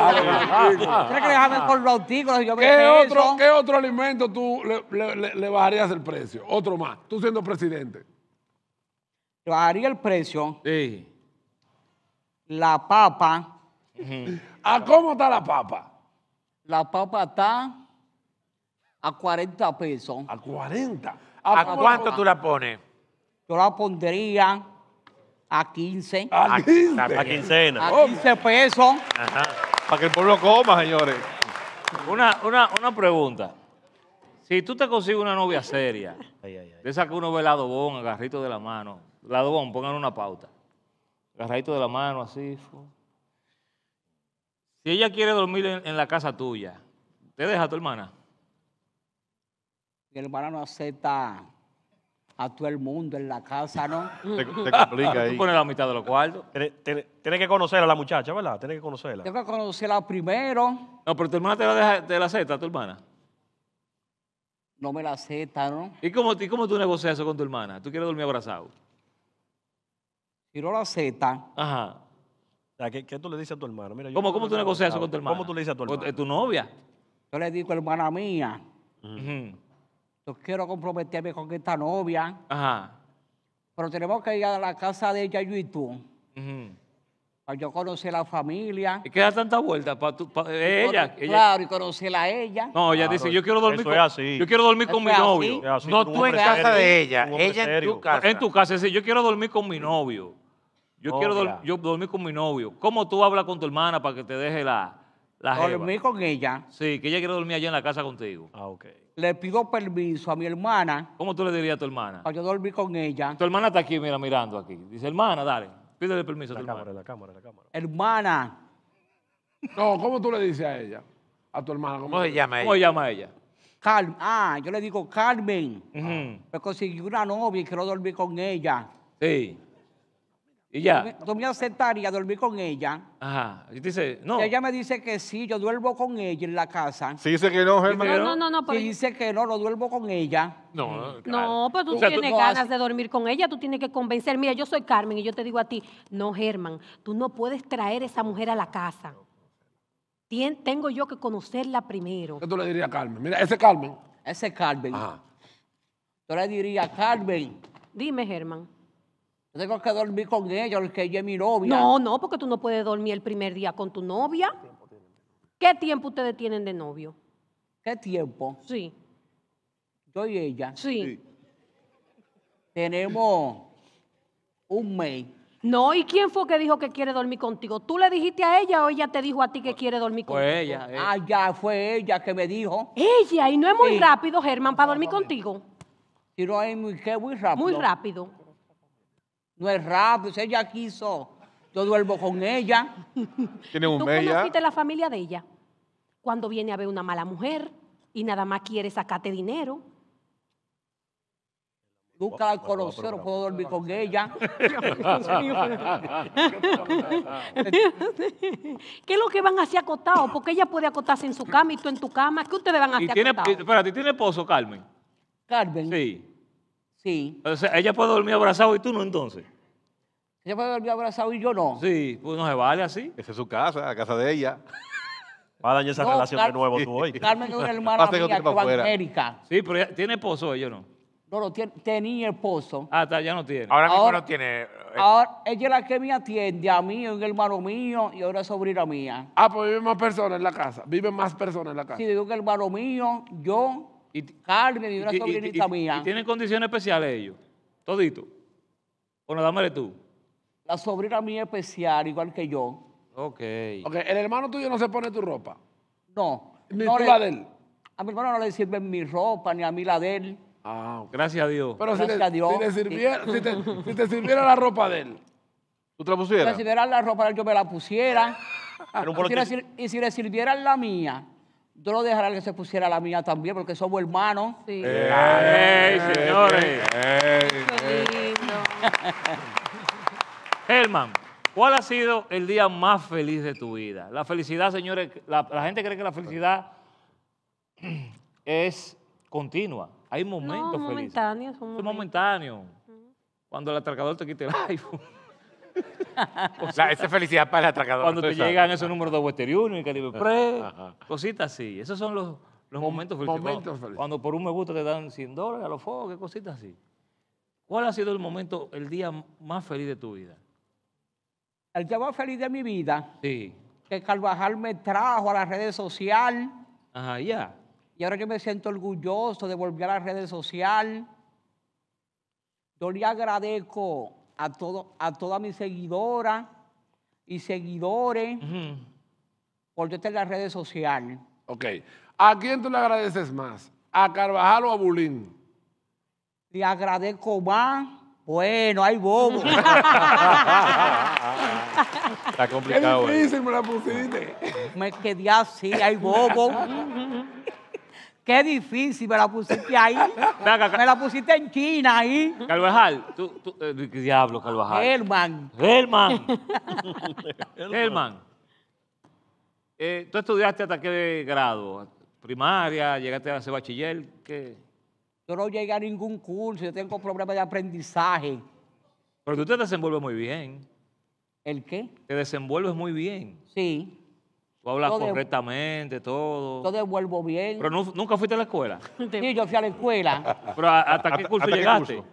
¿Crees que déjame con los artículos? Yo ¿Qué, otro, ¿Qué otro alimento tú le, bajarías el precio? Otro más, tú siendo presidente. Le bajaría el precio. Sí. La papa. ¿A cómo está la papa? La papa está a 40 pesos. ¿A 40? ¿A, cuánto tú la pones? Yo la pondría a 15. ¿A 15? A, quincena. A 15 pesos. Para que el pueblo coma, señores. Una, pregunta. Si tú te consigues una novia seria, de esa que uno ve la dobón, agarrito de la mano, la pongan una pauta. Agarradito de la mano, así. Si ella quiere dormir en, la casa tuya, ¿te deja a tu hermana? Mi hermana no acepta a todo el mundo en la casa, ¿no? Mm. Te, complica ahí. Tú pones la mitad de los cuartos. Tienes que conocer a la muchacha, ¿verdad? Tienes que conocerla. Tengo que conocerla primero. No, pero tu hermana te la, deja, te la acepta, tu hermana. No me la acepta, ¿no? ¿Y cómo, cómo tú negocias eso con tu hermana? ¿Tú quieres dormir abrazado? Si no la acepta. Ajá. ¿qué, tú le dices a tu hermano? ¿Cómo, tú negocias eso con tu hermano? ¿Cómo tú le dices a tu hermano? ¿Tu novia? Yo le digo, hermana mía, yo quiero comprometerme con esta novia. Ajá. Pero tenemos que ir a la casa de ella, yo y tú. Para yo conocer a la familia. Y qué da tanta vuelta para eh, ella, ella, Claro, y conocerla a ella. No, ella dice, yo quiero dormir con, mi novio. no tú en casa de ella, ella en tu casa. En tu casa, yo quiero dormir con mi novio. Yo oh, quiero yo dormir con mi novio. ¿Cómo tú hablas con tu hermana para que te deje la, la jeva? Dormir con ella. Sí, que ella quiere dormir allá en la casa contigo. Ah, ok. Le pido permiso a mi hermana. ¿Cómo tú le dirías a tu hermana? Para yo dormir con ella. Tu hermana está aquí, mira, mirando aquí. Dice, hermana, dale, pídele permiso a tu cámara, hermana. La cámara, la cámara. Hermana. No, ¿cómo tú le dices a ella? A tu hermana. ¿Cómo, se llama ella? ¿Cómo se llama ella? Carmen. Ah, yo le digo Carmen. Me conseguí una novia y quiero dormir con ella. Sí. Y ya. tú me, a sentar y a dormir con ella. Ajá. Y dice, no. ella me dice que sí, yo duermo con ella en la casa. Si dice que no, Germán. No, no, no. no Si dice que no, no duermo con ella. No, claro. no pero tú tienes ganas de dormir con ella, tú tienes que convencer. Mira, yo soy Carmen y yo te digo a ti, no, Germán, tú no puedes traer esa mujer a la casa. tengo yo que conocerla primero. ¿Qué tú le dirías a Carmen? Mira, ese Carmen. Ese Carmen. Ajá. Yo le diría, Carmen. Dime, Germán tengo que dormir con ella, porque ella es mi novia. No, no, porque tú no puedes dormir el primer día con tu novia. ¿Qué tiempo ustedes tienen de novio? ¿Qué tiempo? Sí. Yo y ella. Sí. Tenemos un mes. No, ¿y quién fue que dijo que quiere dormir contigo? ¿Tú le dijiste a ella o ella te dijo a ti que quiere dormir contigo? Fue ella. Ah, ya, fue ella que me dijo. Ella, y no es muy rápido, Germán, para dormir contigo. Si no es muy rápido. Muy rápido. No es rápido, si pues ella quiso. Yo duermo con ella. Tiene un ¿Tú mes conociste la familia de ella? Cuando viene a ver una mala mujer y nada más quiere sacarte dinero. Nunca la no puedo dormir con ella. ¿Qué es lo que van a hacer acotados? Porque ella puede acotarse en su cama y tú en tu cama. ¿Qué ustedes van a hacer tiene, acotados? Espérate, ¿tiene esposo Carmen? Carmen. Sí ella puede dormir abrazado y tú no entonces. Ella puede dormir abrazado y yo no. Sí, pues no se vale así. Esa es su casa, la casa de ella. Va a dañar esa relación de nuevo tú hoy. Carmen es una hermana mía, Sí, pero tiene esposo ella o no. No, no, tiene, tenía esposo. Ah, está, ya no tiene. Ahora mismo no tiene. Eh. Ahora, ella es la que me atiende a mí, un hermano mío y ahora es sobrina mía. Ah, pues viven más personas en la casa. Viven más personas en la casa. Sí, digo que hermano mío, yo y, carne y una sobrinita mía. ¿Y tienen condiciones especiales ellos? Todito. ¿O nada más tú? La sobrina mía especial, igual que yo. Ok. Ok, el hermano tuyo no se pone tu ropa. No. Ni no la de él. A mi hermano no le sirve mi ropa, ni a mí la de él. Ah, gracias a Dios. Pero gracias si, le, a Dios. Si, sirviera, si, te, sirviera la ropa de él. ¿Tú te la pusieras? Si sirviera la ropa de él, yo me la pusiera. Pero por y si le sirviera la mía, yo lo dejaría que se pusiera la mía también, porque somos hermanos. Sí. Señores. Feliz. Herman, ¿cuál ha sido el día más feliz de tu vida? La felicidad, señores, la, gente cree que la felicidad es continua. Hay momentos no, momentáneos, Son momentáneos. Cuando el atracador te quite el iPhone. o sea, esa felicidad para el atracador. Cuando te llegan esos números de Western Union, Pre, cositas así. Esos son los, mm, momentos felices. Cuando por un me gusta te dan 100 dólares a los focos, qué cositas así. ¿Cuál ha sido el momento, el día más feliz de tu vida? El día más feliz de mi vida. Sí. Que Carvajal me trajo a las redes sociales. Ajá, ya. Y ahora que me siento orgulloso de volver a las redes sociales. Yo le agradezco a, todo, a todas mis seguidoras y seguidores porque por estar en las redes sociales. Ok. ¿A quién tú le agradeces más? ¿A Carvajal o a Bulín? Le agradezco más. Bueno, hay bobo. Está complicado. difícil, me la pusiste. Me quedé así, hay bobo. Qué difícil, me la pusiste ahí. me la pusiste en China ahí. Carvajal, tú, tú ¿qué eh, diablo, Carvajal? Herman. Herman. Herman. Eh, tú estudiaste hasta qué grado? Primaria, llegaste a hacer bachiller, ¿qué? Yo no llegué a ningún curso, yo tengo problemas de aprendizaje. Pero tú te desenvuelves muy bien. ¿El qué? Te desenvuelves muy bien. Sí. Tú hablas correctamente, todo todo. Yo devuelvo bien. Pero nunca fuiste a la escuela. sí, yo fui a la escuela. ¿Pero hasta qué curso llegaste?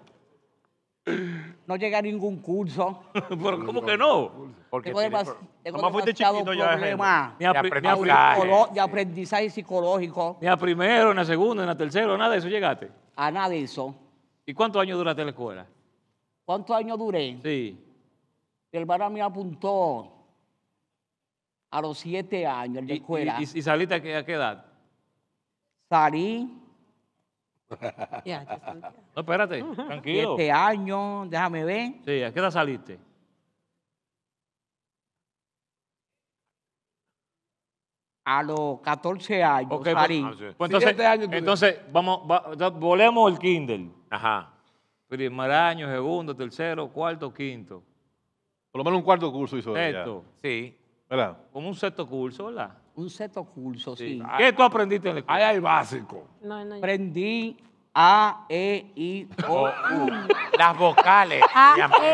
No llegué a ningún curso. ¿Pero cómo que no? Porque tengo, demás, tengo fuiste chiquito ya de, aprendizaje. de aprendizaje psicológico. Ni a primero, ni a segundo, ni a tercero, nada de eso llegaste. A nada de eso. ¿Y cuántos años duraste en la escuela? ¿Cuántos años duré? Sí. El hermano me apuntó a los siete años de escuela. ¿Y, saliste a qué, edad? Salí. no, espérate, tranquilo. Siete años, déjame ver. Sí, ¿a qué edad saliste? A los 14 años pues, salí. Ah, pues, entonces, entonces vamos, volemos el kindle Ajá. Primer año, segundo, tercero, cuarto, quinto. Por lo menos un cuarto curso hizo Esto. Sí. ¿verdad? Como un sexto curso, ¿verdad? Un sexto curso, sí. Ah, ¿Qué tú aprendiste en la escuela? Ahí hay básico. No, no, Aprendí a, E, I, O, U. Oh, uh, las vocales. A, E,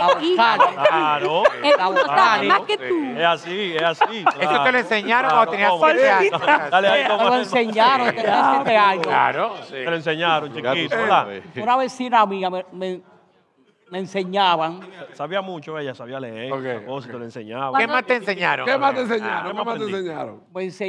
I, O, Claro. más que tú. Es así, es así. Esto Eso te lo enseñaron cuando tenías 7 años. Dale, te lo enseñaron, tenías 7 años. Claro. Sí. Te lo enseñaron, chiquito. Una vecina amiga me, me, me enseñaban. Sabía mucho ella, sabía leer, ¿Qué más te enseñaron? ¿Qué más te ah, enseñaron? ¿Qué, enseñaron? Pues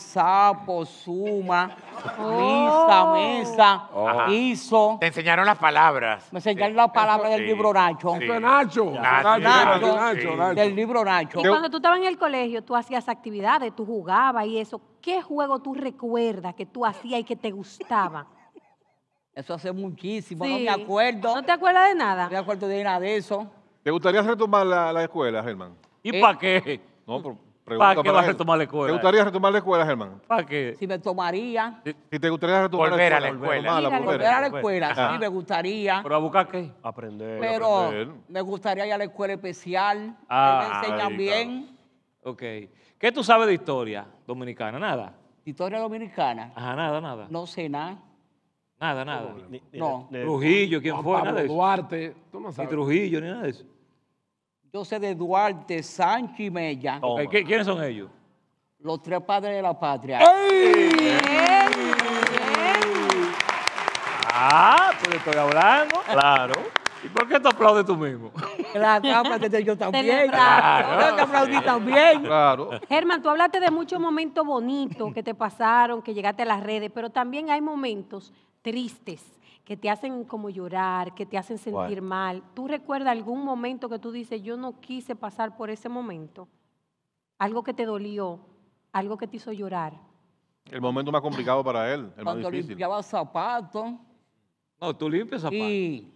sapo, suma, oh. mesa, oh. hizo. Te enseñaron las palabras. Me enseñaron las palabras del libro Nacho. Nacho. Nacho. Nacho. Del libro Nacho. Y cuando tú estabas en el colegio, tú hacías actividades, tú jugabas y eso. ¿Qué juego tú recuerdas que tú hacías y que te gustaba? Eso hace muchísimo, no me acuerdo. ¿No te acuerdas de nada? No me acuerdo de nada de eso. ¿Te gustaría retomar la, la escuela, Germán? ¿Y eh. para qué? No, ¿Para qué vas a retomar la escuela? ¿Te gustaría retomar la escuela, Germán? ¿Para qué? Si me tomaría. Si, te gustaría retomar volver la escuela. Volver a la escuela. Volver, volver a la escuela, sí, me gustaría. ¿Pero a buscar qué? Aprender. Pero me gustaría ir a la escuela especial. Ah, que me enseñan bien. Ok. ¿Qué tú sabes de historia dominicana? Nada. ¿Historia dominicana? Ajá, nada, nada. No sé nada. Nada, nada. No. Trujillo, ¿quién fue? Nada eso. Duarte, tú no Ni Trujillo, ni nada de eso. Yo sé de Duarte, Sánchez y Mella, eh, ¿Quiénes son ellos? los tres padres de la patria. ¡Ey! Ah, pues estoy hablando. Claro. ¿Y por qué te aplaudes tú mismo? Claro, cámara de yo también. Claro. La también. Claro. Germán, tú hablaste de muchos momentos bonitos que te pasaron, que llegaste a las redes, pero también hay momentos tristes, que te hacen como llorar, que te hacen sentir mal. ¿Tú recuerdas algún momento que tú dices, yo no quise pasar por ese momento? Algo que te dolió, algo que te hizo llorar. El momento más complicado para él, el Cuando más difícil. limpiaba zapatos. No, tú limpias zapatos. Y,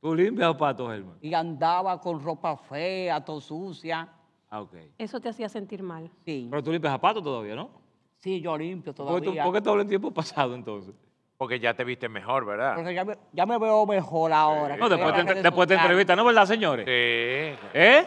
tú limpias zapatos, hermano. Y andaba con ropa fea, todo sucia. Ah, ok. Eso te hacía sentir mal. Sí. Pero tú limpias zapatos todavía, ¿no? Sí, yo limpio todavía. ¿Por, qué te hablo tiempo pasado entonces? que ya te viste mejor, ¿verdad? ya me, veo mejor ahora. No, después, te, de entrevista, ¿no, verdad, señores? Sí. ¿Eh?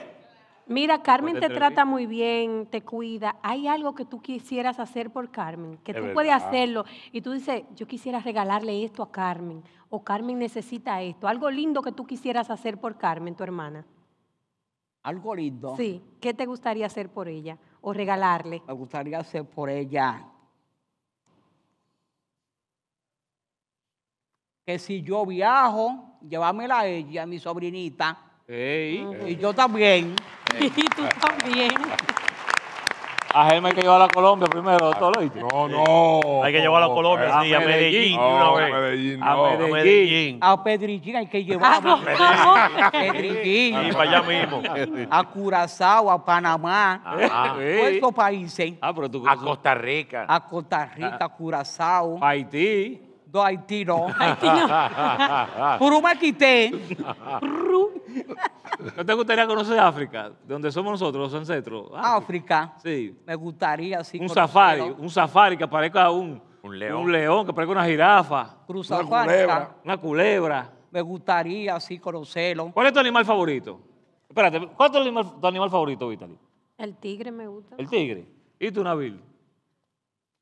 Mira, Carmen te trata muy bien, te cuida. Hay algo que tú quisieras hacer por Carmen, que tú puedes hacerlo. Y tú dices, yo quisiera regalarle esto a Carmen, o Carmen necesita esto. Algo lindo que tú quisieras hacer por Carmen, tu hermana. Algo lindo. Sí, ¿qué te gustaría hacer por ella o regalarle? Me gustaría hacer por ella que si yo viajo, llevámela a ella, a mi sobrinita. Ey, Y yo también. Y tú también. A Germán hay que llevarla a Colombia primero, ¿todo No, no. Hay que llevarla a Colombia, a sí, a Medellín. A Medellín, A Medellín. A Pedrillín hay que llevarla. A Pedrillín. Y para allá mismo. A Curazao, a Panamá. a esos países. Ah, pero tú, a Costa Rica. A Costa Rica, a Curazao. Haití do no. no. Purumaquité. ¿No te gustaría conocer África? De donde somos nosotros, los ancestros. Ah, África. Sí. Me gustaría, sí. Un safari, un safari que aparezca un, un, león. león, que aparezca una jirafa. Cruzar. una culebra. Una culebra. Me gustaría, así conocerlo. ¿Cuál es tu animal favorito? Espérate, ¿cuál es tu animal, favorito, Vitali? El tigre me gusta. ¿El tigre? ¿Y tú, Nabil?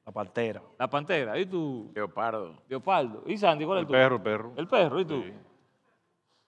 La pantera. La pantera. ¿Y tú? Leopardo. Leopardo. ¿Y Sandy cuál el es tu? Perro, el perro. El perro, ¿y tú?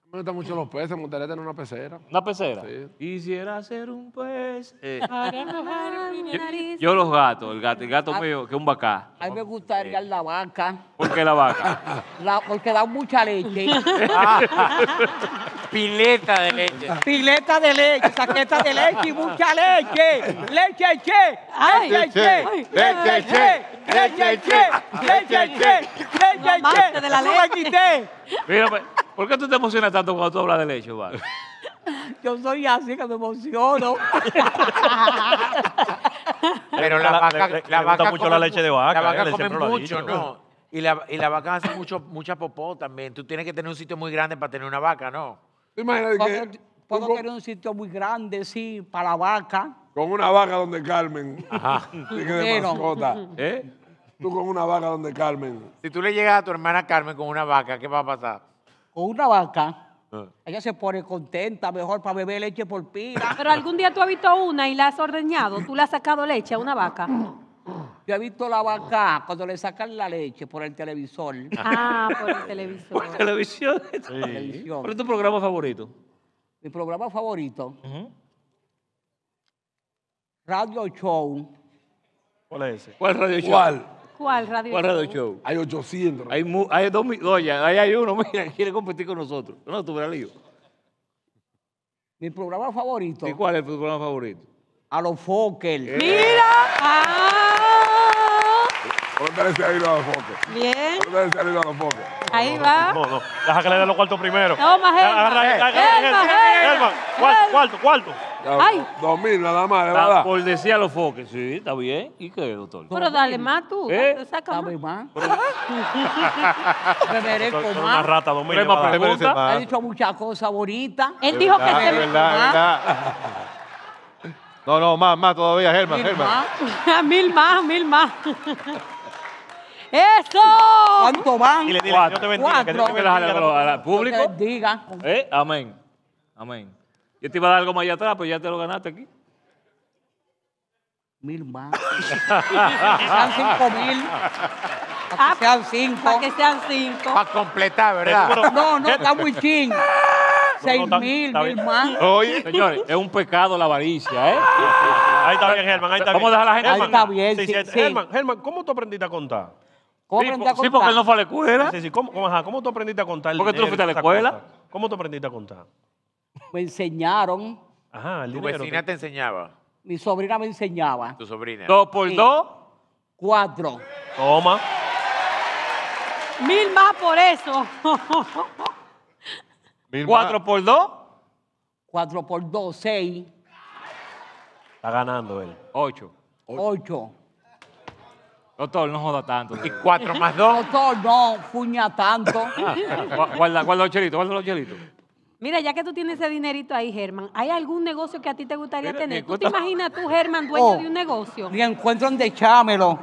Me gustan mucho los peces, me gustaría tener una pecera. ¿Una pecera? Sí. Quisiera ser un pez. Eh. yo, los gatos, el gato, el gato mío, que es un vaca. A mí me gustaría eh. la vaca. ¿Por qué la vaca? porque da mucha leche. Pileta de leche. Pileta de leche, saqueta de leche y mucha leche. Leche, che. Ay, leche, che. Leche, che. Leche, che. Leche, che. Leche, che. de la leche. Mira, ¿por qué tú te emocionas tanto cuando tú hablas de leche, Juan? Yo soy así que me emociono. Pero la vaca... la vaca mucho la leche de vaca. La vaca come mucho, ¿no? Y la, y la vaca hace mucho, mucha popó también. Tú tienes que tener un sitio muy grande para tener una vaca, ¿no? puedo, que. Puedo tener un sitio muy grande, sí, para la vaca. Con una vaca donde Carmen. Ajá. de mascota. ¿Eh? Tú con una vaca donde Carmen. Si tú le llegas a tu hermana Carmen con una vaca, ¿qué va a pasar? Con una vaca. Ah. Ella se pone contenta, mejor para beber leche por pila. Pero algún día tú has visto una y la has ordeñado, tú le has sacado leche a una vaca. Yo he visto la vaca cuando le sacan la leche por el televisor. Ah, por el televisor. Por televisión. Sí. ¿Cuál es tu programa favorito? Mi programa favorito. Radio Show. ¿Cuál es ese? ¿Cuál radio show? ¿Cuál? ¿Cuál radio ¿Cuál show? radio show? Hay 800. Hay, dos hay oye, ahí hay uno, mira, que quiere competir con nosotros. No, tú verás lío. Mi programa favorito. ¿Y cuál es tu programa favorito? A los Fokker. Eh. ¡Mira! Ah ido a los foques. Bien. ido a los foques. Ahí va. No, no. Deja que le den los cuartos primero. No, más Germán. Cuarto, cuarto, cuarto. Ay. Dos mil nada más, ¿eh, verdad. Por decir a los foques. Sí, está bien. ¿Y qué, doctor? Pero dale más tú. ¿Eh? Saca dame más. Me merezco más. una rata, dos mil. Ha dicho muchas cosas bonitas. Él dijo que se... verdad. No, no, más, más todavía, Germán, Germán. mil más, mil más. ¡Eso! ¿Cuánto van? Y le Cuatro. te que te bendiga público. ¿Eh? Amén. Amén. Yo te iba a dar algo más allá atrás, pero ya te lo ganaste aquí. Mil más. sean cinco mil. que sean Para que sean cinco. Para completar, ¿verdad? No, no, está muy ching. Seis mil, mil más. Oye, Señores, es un pecado la avaricia, ¿eh? Ahí está bien, Germán. Ahí está bien. dejar a la gente Ahí está bien, Germán, Germán, ¿cómo tú aprendiste a contar? ¿Cómo sí, a contar? porque él no fue a la escuela. ¿Cómo, tú aprendiste a contar? porque tú no fuiste a la escuela. ¿Cómo tú aprendiste a contar? Me enseñaron. Ajá, el dinero. ¿Tu vecina te enseñaba? Mi sobrina me enseñaba. ¿Tu sobrina? ¿Dos por dos? Cuatro. Toma. Mil más por eso. ¿Cuatro por dos? Cuatro por dos, seis. Está ganando él. Ocho. Ocho. Doctor, no joda tanto. ¿Y cuatro más dos? Doctor, no, fuña tanto. guarda, guarda los chelitos, guarda los chelitos. Mira, ya que tú tienes ese dinerito ahí, Germán, ¿hay algún negocio que a ti te gustaría tener? ¿Tú te imaginas tú, Germán, dueño oh, de un negocio? Ni encuentro donde echármelo.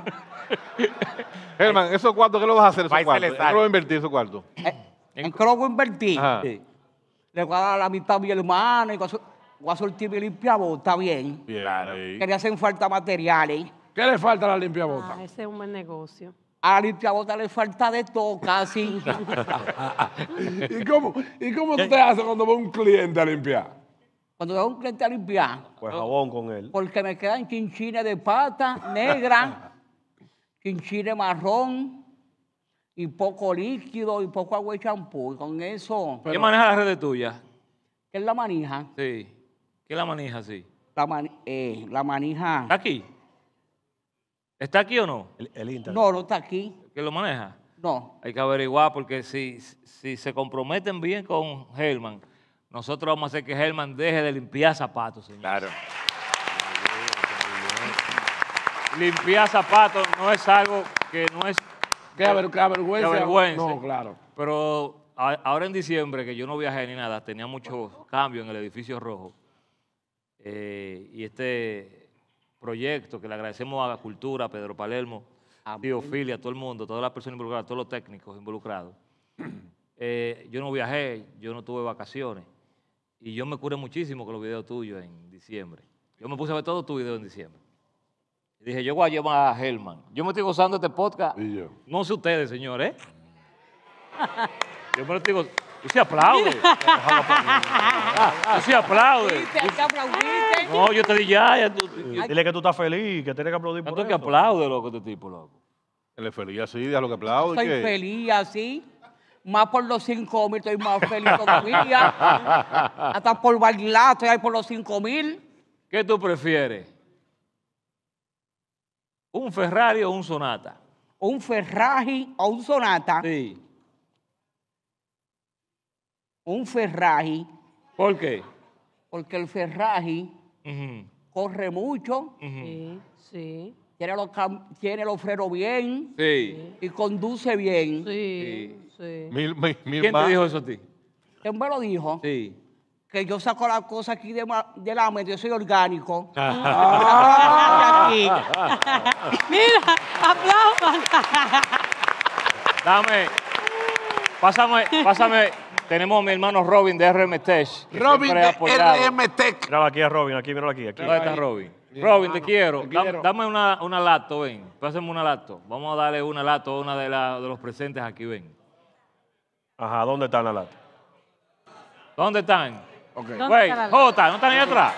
Germán, ¿esos cuartos qué lo vas a hacer? Esos ¿En qué lo vas a invertir esos cuartos? Eh, ¿En, qué lo voy a invertir? Le voy a dar la mitad a mi hermano y voy a, voy a sortir mi está bien. bien. Claro. Que le hacen falta materiales. ¿Qué le falta a la limpiabota? Ah, ese es un buen negocio. A la limpiabota le falta de todo casi. ¿Y cómo, y cómo tú te haces cuando va un cliente a limpiar? Cuando va un cliente a limpiar. Pues jabón con él. Porque me quedan chinchines de pata negra, chinchines marrón, y poco líquido, y poco agua y champú. Y con eso. ¿Qué maneja la red tuya? ¿Qué es la manija? Sí. ¿Qué es la manija, sí? La, eh, la manija. ¿Aquí? ¿Está aquí o no? El, el Internet. No, no está aquí. ¿Que lo maneja? No. Hay que averiguar porque si, se comprometen bien con Helman, nosotros vamos a hacer que germán deje de limpiar zapatos, señor. Claro. Limpiar zapatos no es algo que no es... Que, avergüenza. No, claro. Pero ahora en diciembre, que yo no viajé ni nada, tenía muchos cambios en el edificio rojo. Eh, y este proyecto que le agradecemos a la Cultura, a Pedro Palermo, a Biofilia, a todo el mundo, a todas las personas involucradas, a todos los técnicos involucrados. Eh, yo no viajé, yo no tuve vacaciones. Y yo me curé muchísimo con los videos tuyos en diciembre. Yo me puse a ver todos tus videos en diciembre. dije, yo voy a llevar a Helman. Yo me estoy gozando de este podcast. No sé ustedes, señores. yo me lo estoy gozando. se aplaude. Usted aplaude. aplaude. No, yo te dije ya. Dile que tú estás feliz, que tienes que aplaudir por eso. que aplaude, loco, este tipo, loco. Él es feliz así, lo que aplaude. Estoy feliz así. Más por los 5 mil, estoy más feliz todavía. Hasta por bailar, estoy ahí por los 5 mil. ¿Qué tú prefieres? ¿Un Ferrari o un Sonata? ¿Un Ferrari o un Sonata? Sí. Un Ferrari. ¿Por qué? Porque el Ferrari corre mucho, Tiene, los, tiene frenos bien sí. y conduce bien. Sí, sí. ¿Quién te dijo eso a ti? ¿Quién me lo dijo? Sí. Que yo saco las cosas aquí de, la mente, yo soy orgánico. Ah. Mira, aplausos. Dame. Pásame, pásame. Tenemos a mi hermano Robin de RM Tech. Robin de Tech! Míralo aquí a Robin, aquí, míralo aquí. aquí. ¿Dónde está Robin? Robin, te quiero. Dame una, una lato, ven. Pásame una lato. Vamos a darle una lato a una de, de los presentes aquí, ven. Ajá, ¿dónde está la lata? ¿Dónde están? Ok. Jota, ¿no están ahí atrás?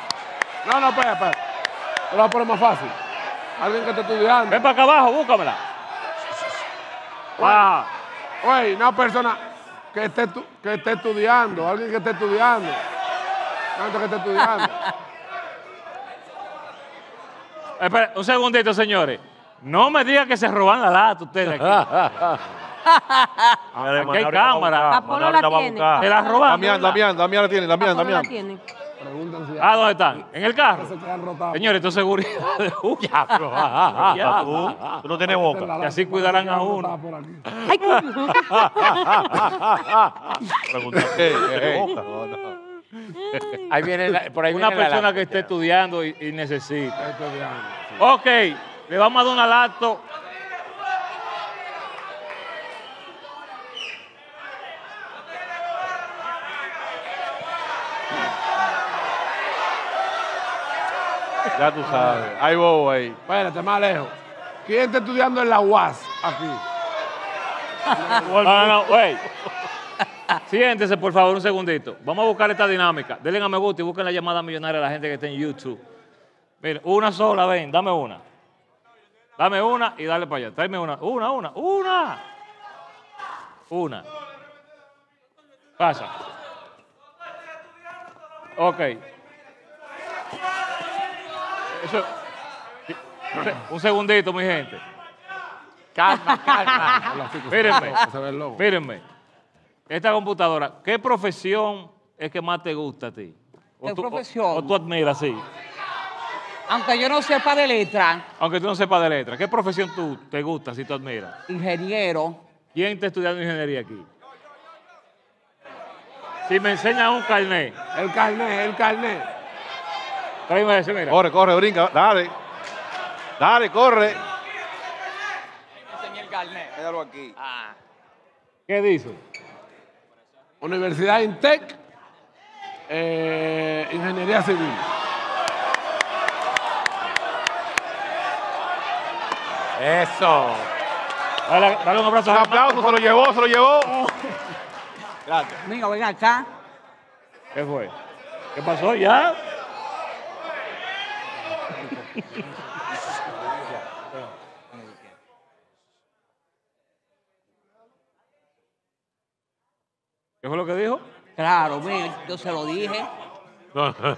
No, no, espera, espera. Te lo voy a poner más fácil. Alguien que está estudiando. Ven para acá abajo, búscamela. Ah. Oye, una persona que esté, que esté estudiando, alguien que esté estudiando. Tanto que esté estudiando. Espera, un segundito, señores. No me digan que se roban la lata ustedes aquí. aquí hay cámara. Apolo la tiene. Se la roban. Damián, Damián, Damián la tiene, la Damián ah, ¿dónde están? ¿En el carro? Se Señores, esto es seguridad. Uy, ya, ah, tú, no tienes boca. Y así cuidarán a uno. Ay, Ahí viene por ahí Una persona que está estudiando y, necesita. Estudiando, Ok, le vamos a dar un alato Ya tú sabes. Hay bobo ahí. Espérate, más lejos. ¿Quién está estudiando en la UAS aquí? no, no, güey. Siéntese, por favor, un segundito. Vamos a buscar esta dinámica. Denle a me gusta y busquen la llamada millonaria a la gente que está en YouTube. Miren, una sola, ven, dame una. Dame una y dale para allá. Tráeme una. Una, una, una. Una. Pasa. Ok un segundito, mi gente. Calma, calma. mírenme, Esta computadora, ¿qué profesión es que más te gusta a ti? ¿Qué profesión? O, tú admiras, sí. Aunque yo no sepa de letra. Aunque tú no sepas de letra. ¿Qué profesión tú te gusta, si tú admiras? Ingeniero. ¿Quién está estudiando ingeniería aquí? Si me enseña un carnet. El carnet, el carnet. Corre, corre, brinca, dale. Dale, corre. Enseñé el carnet. Déjalo aquí. Ah. ¿Qué dice? Universidad Intec, eh, Ingeniería Civil. Eso. Dale, un abrazo. Un aplauso, se lo llevó, se lo llevó. Gracias. Venga, venga acá. ¿Qué fue? ¿Qué pasó ya? ¿Qué fue lo que dijo? Claro, mío, yo se lo dije. No, pero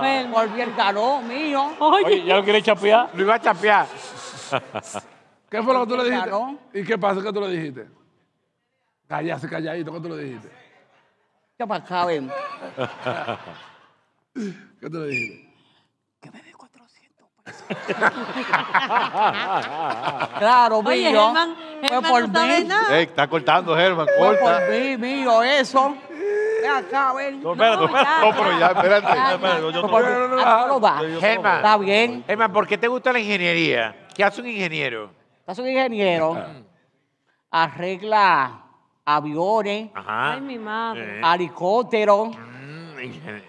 ven, volvió el tarot mío. Oye. ¿ya lo quiere chapear? Lo iba a chapear. ¿Qué fue lo que tú le dijiste? ¿Y qué pasa que tú le dijiste? Callase calladito, ¿qué tú le dijiste? ¿Qué ven ¿Qué tú le dijiste? claro, mío. por no mí. Nada. Ey, está cortando, Germán, corta. por mí, mío, eso. acá, No, pero ya, espérate. Está bien. Germán, ¿por qué te gusta la ingeniería? ¿Qué hace un ingeniero? ¿Qué hace un ingeniero? Arregla aviones. Ajá. Ay, mi madre. Helicóptero. Mm,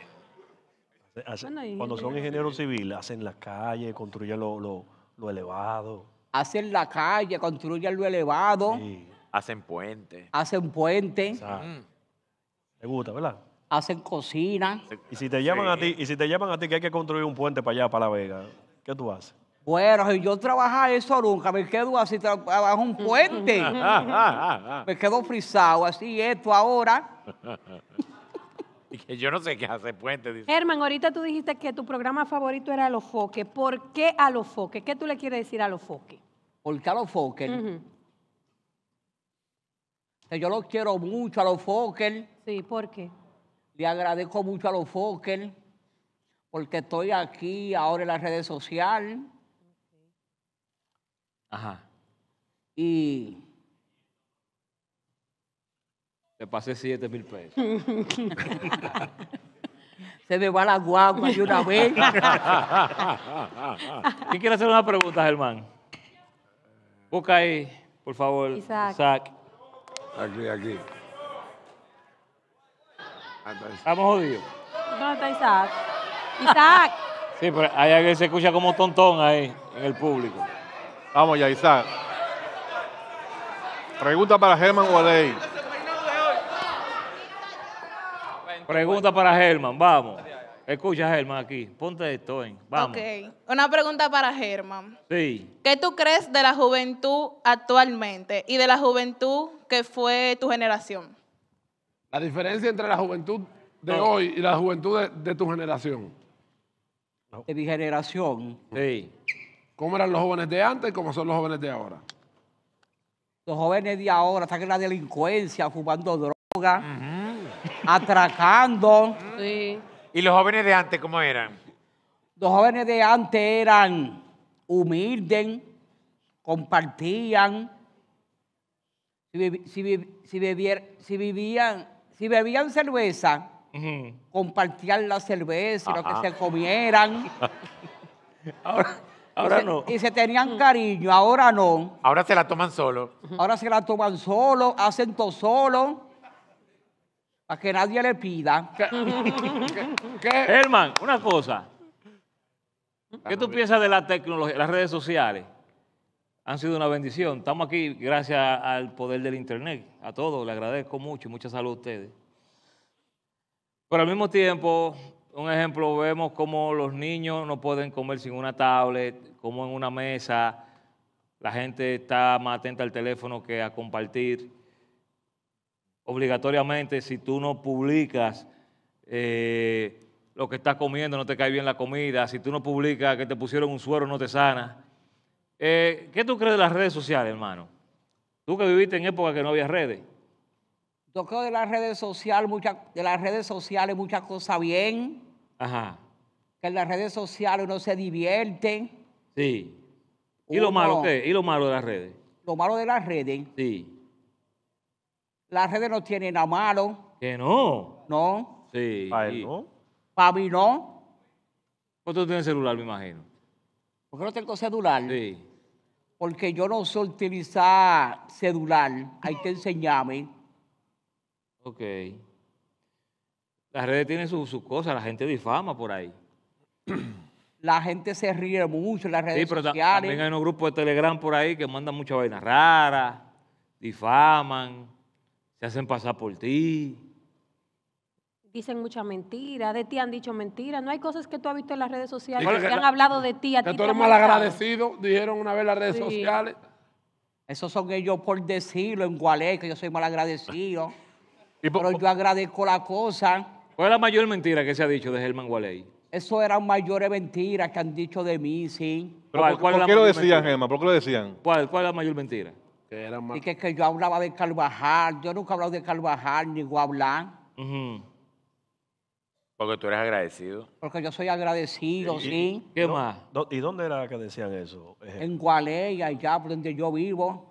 cuando son ingenieros civiles, hacen la calle, construyen lo, elevado. Hacen la calle, construyen lo elevado. Hacen puentes. Hacen puentes. Te mm. gusta, ¿verdad? Hacen cocina. Y si te llaman a ti, y si te llaman a ti que hay que construir un puente para allá, para La Vega, ¿qué tú haces? Bueno, si yo trabajaba eso nunca, me quedo así, trabajo un puente. me quedo frisado, así esto ahora. que yo no sé qué hace Puente. Herman, ahorita tú dijiste que tu programa favorito era Los Foques. ¿Por qué a Los Foques? ¿Qué tú le quieres decir a Los Foques? ¿Por qué a Los Foques? yo los quiero mucho a Los Foques. Sí, ¿por qué? Le agradezco mucho a Los Foques porque estoy aquí ahora en las redes sociales. Ajá. Y le pasé 7 mil pesos. Se me va la guagua de una vez. ¿Quién quiere hacer una pregunta, Germán? Busca ahí, por favor. Isaac. Aquí, aquí. Estamos jodidos. ¿Dónde está Isaac? Isaac. Sí, pero hay alguien se escucha como tontón ahí, en el público. Vamos ya, Isaac. Pregunta para Germán Guadey. Pregunta para Germán, vamos. Escucha, Germán, aquí. Ponte esto en. Vamos. Ok. Una pregunta para Germán. Sí. ¿Qué tú crees de la juventud actualmente y de la juventud que fue tu generación? La diferencia entre la juventud de hoy y la juventud de, tu generación. De mi generación. Sí. ¿Cómo eran los jóvenes de antes y cómo son los jóvenes de ahora? Los jóvenes de ahora están en la delincuencia, fumando droga atracando. ¿Y los jóvenes de antes cómo eran? Los jóvenes de antes eran humildes, compartían. Si, vivían, si bebían cerveza, compartían la cerveza, lo que se comieran. ahora, no. Y se tenían cariño, ahora no. Ahora se la toman solo. Ahora se la toman solo, hacen todo solo. A que nadie le pida. Herman, una cosa. Ah, ¿Qué tú piensas de la tecnología, las redes sociales? Han sido una bendición. Estamos aquí gracias al poder del Internet. A todos, le agradezco mucho y mucha salud a ustedes. Pero al mismo tiempo, un ejemplo, vemos cómo los niños no pueden comer sin una tablet, como en una mesa la gente está más atenta al teléfono que a compartir obligatoriamente si tú no publicas eh, lo que estás comiendo, no te cae bien la comida, si tú no publicas que te pusieron un suero, no te sana. Eh, ¿Qué tú crees de las redes sociales, hermano? Tú que viviste en época que no había redes. Yo creo de las redes sociales, muchas, de las redes sociales muchas cosas bien. Ajá. Que en las redes sociales uno se divierte. Sí. ¿Y lo malo qué? ¿Y lo malo de las redes? Lo malo de las redes. Sí las redes no tienen a malo. Que no. No. Sí. Para él no. Para mí no. ¿Por tiene tienes celular, me imagino? ¿Por qué no tengo celular? Sí. Porque yo no sé utilizar celular. Hay que enseñarme. Ok. Las redes tienen sus cosas, la gente difama por ahí. La gente se ríe mucho en las redes sí, pero También hay unos grupos de Telegram por ahí que mandan mucha vaina rara. difaman se hacen pasar por ti. Dicen mucha mentira, de ti han dicho mentiras. No hay cosas que tú has visto en las redes sociales que, han hablado de ti. A que ti tú eres mal agradecido, dijeron una vez las redes sociales. Esos son ellos por decirlo en Gualey, que yo soy mal agradecido. pero yo agradezco la cosa. ¿Cuál es la mayor mentira que se ha dicho de Germán Gualey? Eso eran mayores mentiras que han dicho de mí, sí. ¿Por, qué lo decían, Germán? ¿Por qué lo decían? ¿Cuál, ¿Cuál es la mayor mentira? Y que, yo hablaba de Carvajal, yo nunca he hablado de Carvajal ni Guablán. Porque tú eres agradecido. Porque yo soy agradecido, sí. ¿Qué más? ¿Y dónde era que decían eso? En Gualey, allá por donde yo vivo.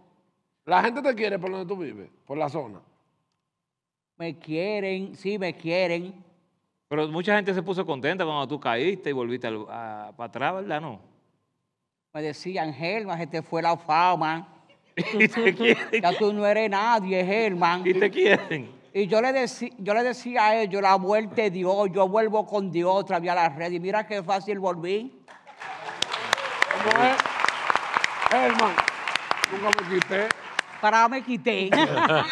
¿La gente te quiere por donde tú vives? ¿Por la zona? Me quieren, sí, me quieren. Pero mucha gente se puso contenta cuando tú caíste y volviste a, para atrás, ¿verdad? No. Me decían, Germán, se te fue la fama. Ya tú no eres nadie, Germán. Y te quieren. Y yo le, decía, yo le decía a ellos, la vuelta de Dios, yo vuelvo con Dios, vez a la red. Y mira qué fácil volví. ¿Cómo es? Germán, nunca me quité. Para me quité.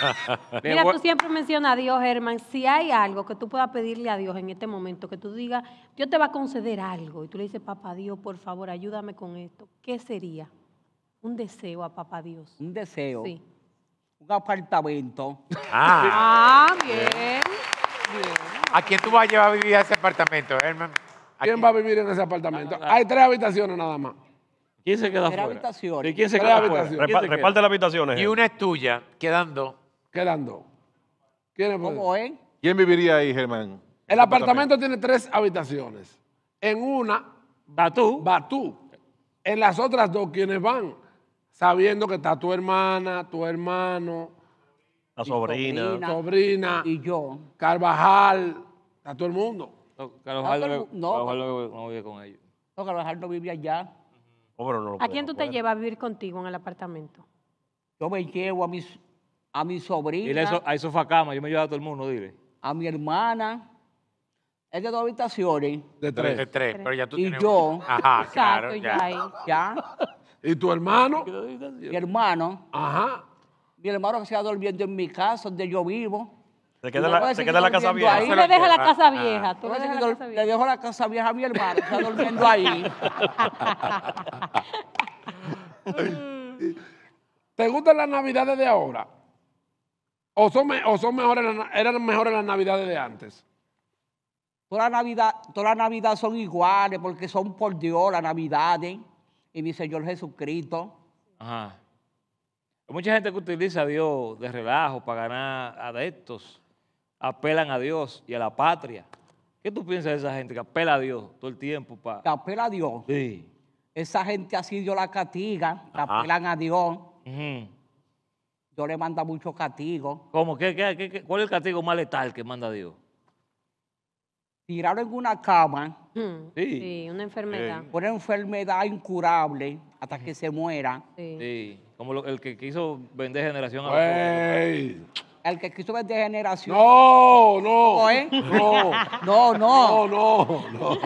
Mira, tú siempre mencionas a Dios, Germán. Si hay algo que tú puedas pedirle a Dios en este momento, que tú digas, yo te va a conceder algo, y tú le dices, papá Dios, por favor, ayúdame con esto, ¿qué sería? Un deseo a papá Dios. Un deseo. Sí. Un apartamento. Ah, ah bien, bien. ¿A quién tú vas a llevar a vivir a ese apartamento, Germán? ¿Quién, va a vivir en ese apartamento? Hay tres habitaciones nada más. ¿Quién se queda fuera? Habitaciones. ¿Y quién se queda fuera? reparte las habitaciones. Y una es tuya, quedando. Quedando. ¿Quién ¿Cómo es? ¿Quién viviría ahí, Germán? El apartamento, tiene tres habitaciones. En una... va tú? Va tú. En las otras dos, ¿Quiénes van? sabiendo que está tu hermana, tu hermano. La sobrina. Sobrina, sobrina. Y yo. Carvajal. Está todo el mundo. No, Carvajal no, vive con ellos. No, Carvajal no vive allá. ¿A quién tú te llevas a vivir contigo en el apartamento? Yo me llevo a mis a mi sobrina. Dile eso, a eso facamas, yo me llevo a todo el mundo, dile. A mi hermana. Es de dos habitaciones. De tres. De tres, pero ya tú y yo. Ajá, claro, ya. ya. ¿Y tu hermano? Mi hermano. Ajá. Mi hermano que se va durmiendo en mi casa, donde yo vivo. Se queda, la, la, casa vieja. Ahí. le deja la ah. casa vieja. Ah. le, la casa dejo la casa vieja a mi hermano, que está durmiendo ahí. ¿Te gustan las navidades de ahora? ¿O son, o son mejores, eran mejores las navidades de antes? Todas las navidades son iguales porque son por Dios las navidades y mi Señor Jesucristo. Ajá. Hay mucha gente que utiliza a Dios de relajo para ganar adeptos. Apelan a Dios y a la patria. ¿Qué tú piensas de esa gente que apela a Dios todo el tiempo? para? Que apela a Dios. Sí. Esa gente así Dios la castiga, apelan a Dios. Dios le manda mucho castigo. ¿Cómo? ¿Qué, cuál es el castigo más letal que manda Dios? tirarlo en una cama, mm, Sí. Sí, una enfermedad. una enfermedad incurable hasta que se muera. Sí. como el que quiso vender generación a ¡Ey! El que quiso vender generación. ¡No, no! no ¿eh? No, no, no. no, no, no.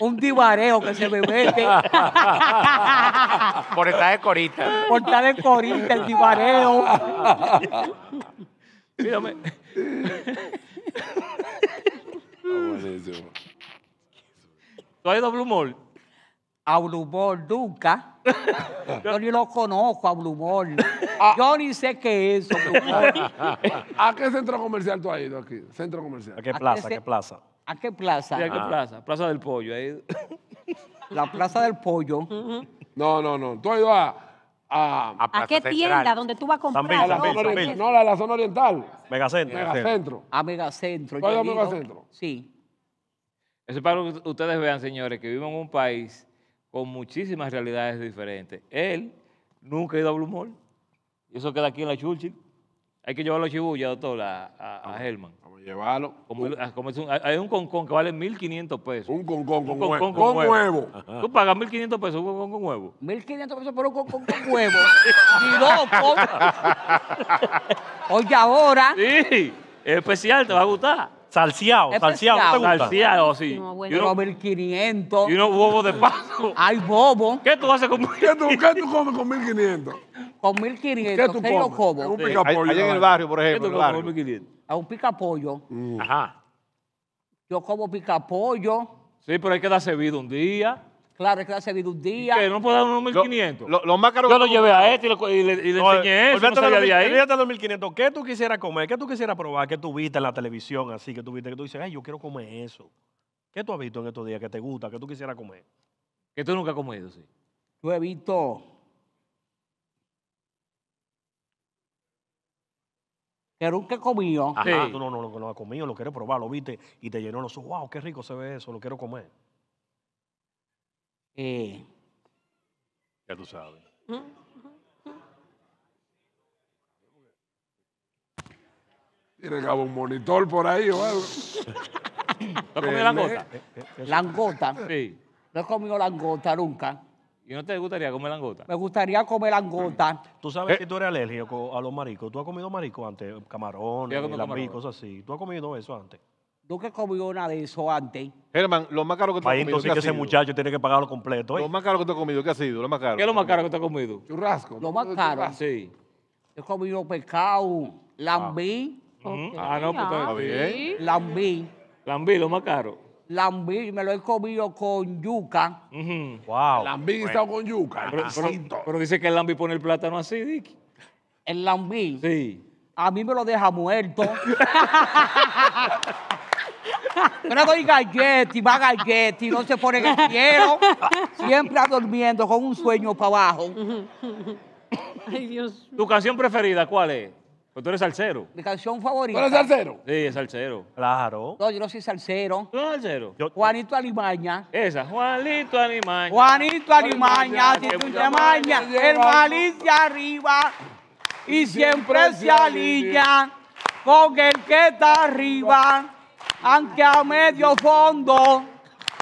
Un divareo que se me mete. Por estar de corita. Por estar de corita, el divareo. Mírame. ¿Tú has ido a Blue Mall? A Blue Mall nunca. Yo ni lo conozco a Blue Mall. Ah. Yo ni sé qué es eso, ¿A qué centro comercial tú has ido aquí? Centro comercial. ¿A qué plaza? ¿A qué plaza? ¿A qué plaza? ¿A qué plaza? Ah. Plaza del Pollo. La Plaza del Pollo. No, no, no. Tú has ido a a, qué tienda donde tú vas a comprar? A la zona oriental, no, a la zona oriental. Megacentro. A Megacentro. a Megacentro. Sí. Eso es para que ustedes vean, señores, que vivimos en un país con muchísimas realidades diferentes. Él nunca ha ido a Blue Mall. Eso queda aquí en la Churchill. Hay que llevarlo a Chibuya, doctor, a, a, a ah. Llévalo. Como, ah, un- hay un concón que vale 1.500 pesos. Un concón con, huevo con huevo. Tú pagas 1.500 pesos un concón con huevo. 1.500 pesos por un concón con huevo. Ni loco. Oye, ahora. Sí, especial, te va a gustar. Salseado, salseado, Salseado, sí. No, y, 1.500. y unos huevos de paso. Hay bobo. ¿Qué tú haces con tú, qué tú comes con 1500? con 1.500, ¿qué, ¿qué yo como? Un Allá en el barrio, por ejemplo. ¿Qué tú A un picapollo. pollo mm. Ajá. Yo como picapollo. Sí, pero hay que dar servido un día. Claro, hay que darse servido un día. ¿Qué? ¿No puedo dar unos 1.500? Yo lo llevé a este y le, y le, enseñé eso. a de los ¿Qué tú quisieras comer? ¿Qué tú quisieras probar? ¿Qué tú viste en la televisión así? ¿Qué tú viste? Que tú dices, ay, yo quiero comer eso. ¿Qué tú has visto en estos días que te gusta? ¿Qué tú quisieras comer? Que tú nunca has comido, sí. Yo he visto que nunca he comido. Ajá, ah, tú no, no, no, no has comido, lo quieres probar, lo viste y te llenó los ojos. ¡Wow, qué rico se ve eso! Lo quiero comer. eh, Ya tú sabes. Tiene que un monitor por ahí o algo. ¿No has comido langota? langota. Sí. No he comido langota nunca. ¿Y no te gustaría comer langota? Me gustaría comer langota. Mm. Tú sabes eh. que tú eres alérgico a los maricos. ¿Tú has comido maricos antes? Camarones, lambí, cosas así. ¿Tú has comido eso antes? Nunca he comido nada de eso antes. Germán, lo más caro que tú has comido. entonces que ese muchacho tiene que pagarlo completo. ¿eh? Lo más caro que tú has comido, ¿qué ha sido? Lo más caro. ¿Qué es lo más caro que te has comido? Churrasco. Lo más caro. Ah, sí. He comido pescado, lambí. Ah, ah no, pues ah, está bien. Lambí. Lambí, lo más caro. Lambí, me lo he comido con yuca. Lambí Wow. estado está con yuca. Pero, dice que el lambí pone el plátano así, Dick. El lambí Sí. a mí me lo deja muerto. Pero doy galletti, va galletti, no se pone gallero. Siempre durmiendo con un sueño para abajo. Ay, Dios. ¿Tu canción preferida cuál es? Pues tú eres salsero. Mi canción favorita. ¿Tú eres salsero? Sí, es salsero. Claro. No, yo no soy salsero. ¿Tú eres salsero? Juanito Alimaña. Esa, Juanito Alimaña. Juanito Alimaña, si tú te maña. el malicia arriba y, siempre se alinea con el que está arriba, aunque a medio fondo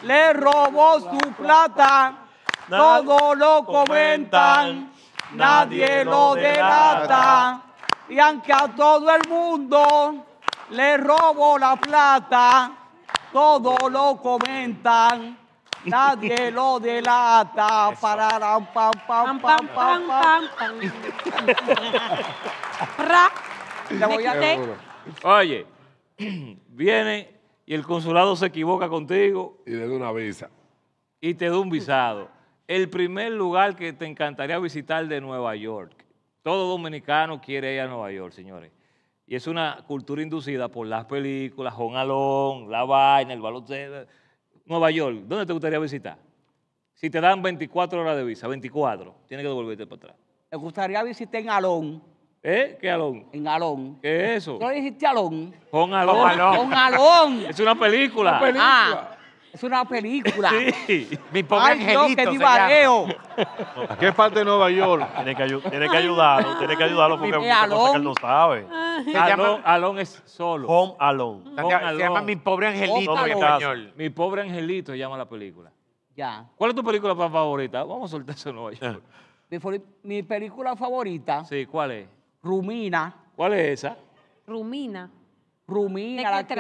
le robó su plata. Todo lo comentan, nadie lo delata. Y aunque a todo el mundo le robo la plata, todo lo comentan. Nadie lo delata. Para pam pam pam pam pam Oye, viene y el consulado se equivoca contigo Y le da una visa. y te da un visado. El primer lugar que te encantaría visitar de Nueva York. Todo dominicano quiere ir a Nueva York, señores. Y es una cultura inducida por las películas, Jon Alón, La Vaina, el baloncesto. Nueva York, ¿dónde te gustaría visitar? Si te dan 24 horas de visa, 24, tienes que devolverte para atrás. Me gustaría visitar en Alón. ¿Eh? ¿Qué Alón? En Alón. ¿Qué es eso? ¿No dijiste Alón? Jon Alón. Juan Alón. Es una película. Ah. Una película. Es una película. Sí. Mi pobre Ay, angelito. No, que divareo. ¿Qué parte de Nueva York? Tienes que, que ayudarlo, tiene que ayudarlo porque él no sabe. Ah. Se Alon, es solo. Home Alone. se llama Mi pobre angelito español. Mi pobre angelito se llama la película. Ya. ¿Cuál es tu película favorita? Vamos a soltar eso en Nueva York. Mi, mi película favorita. Sí, ¿cuál es? Rumina. ¿Cuál es esa? Rumina. Rumina, la que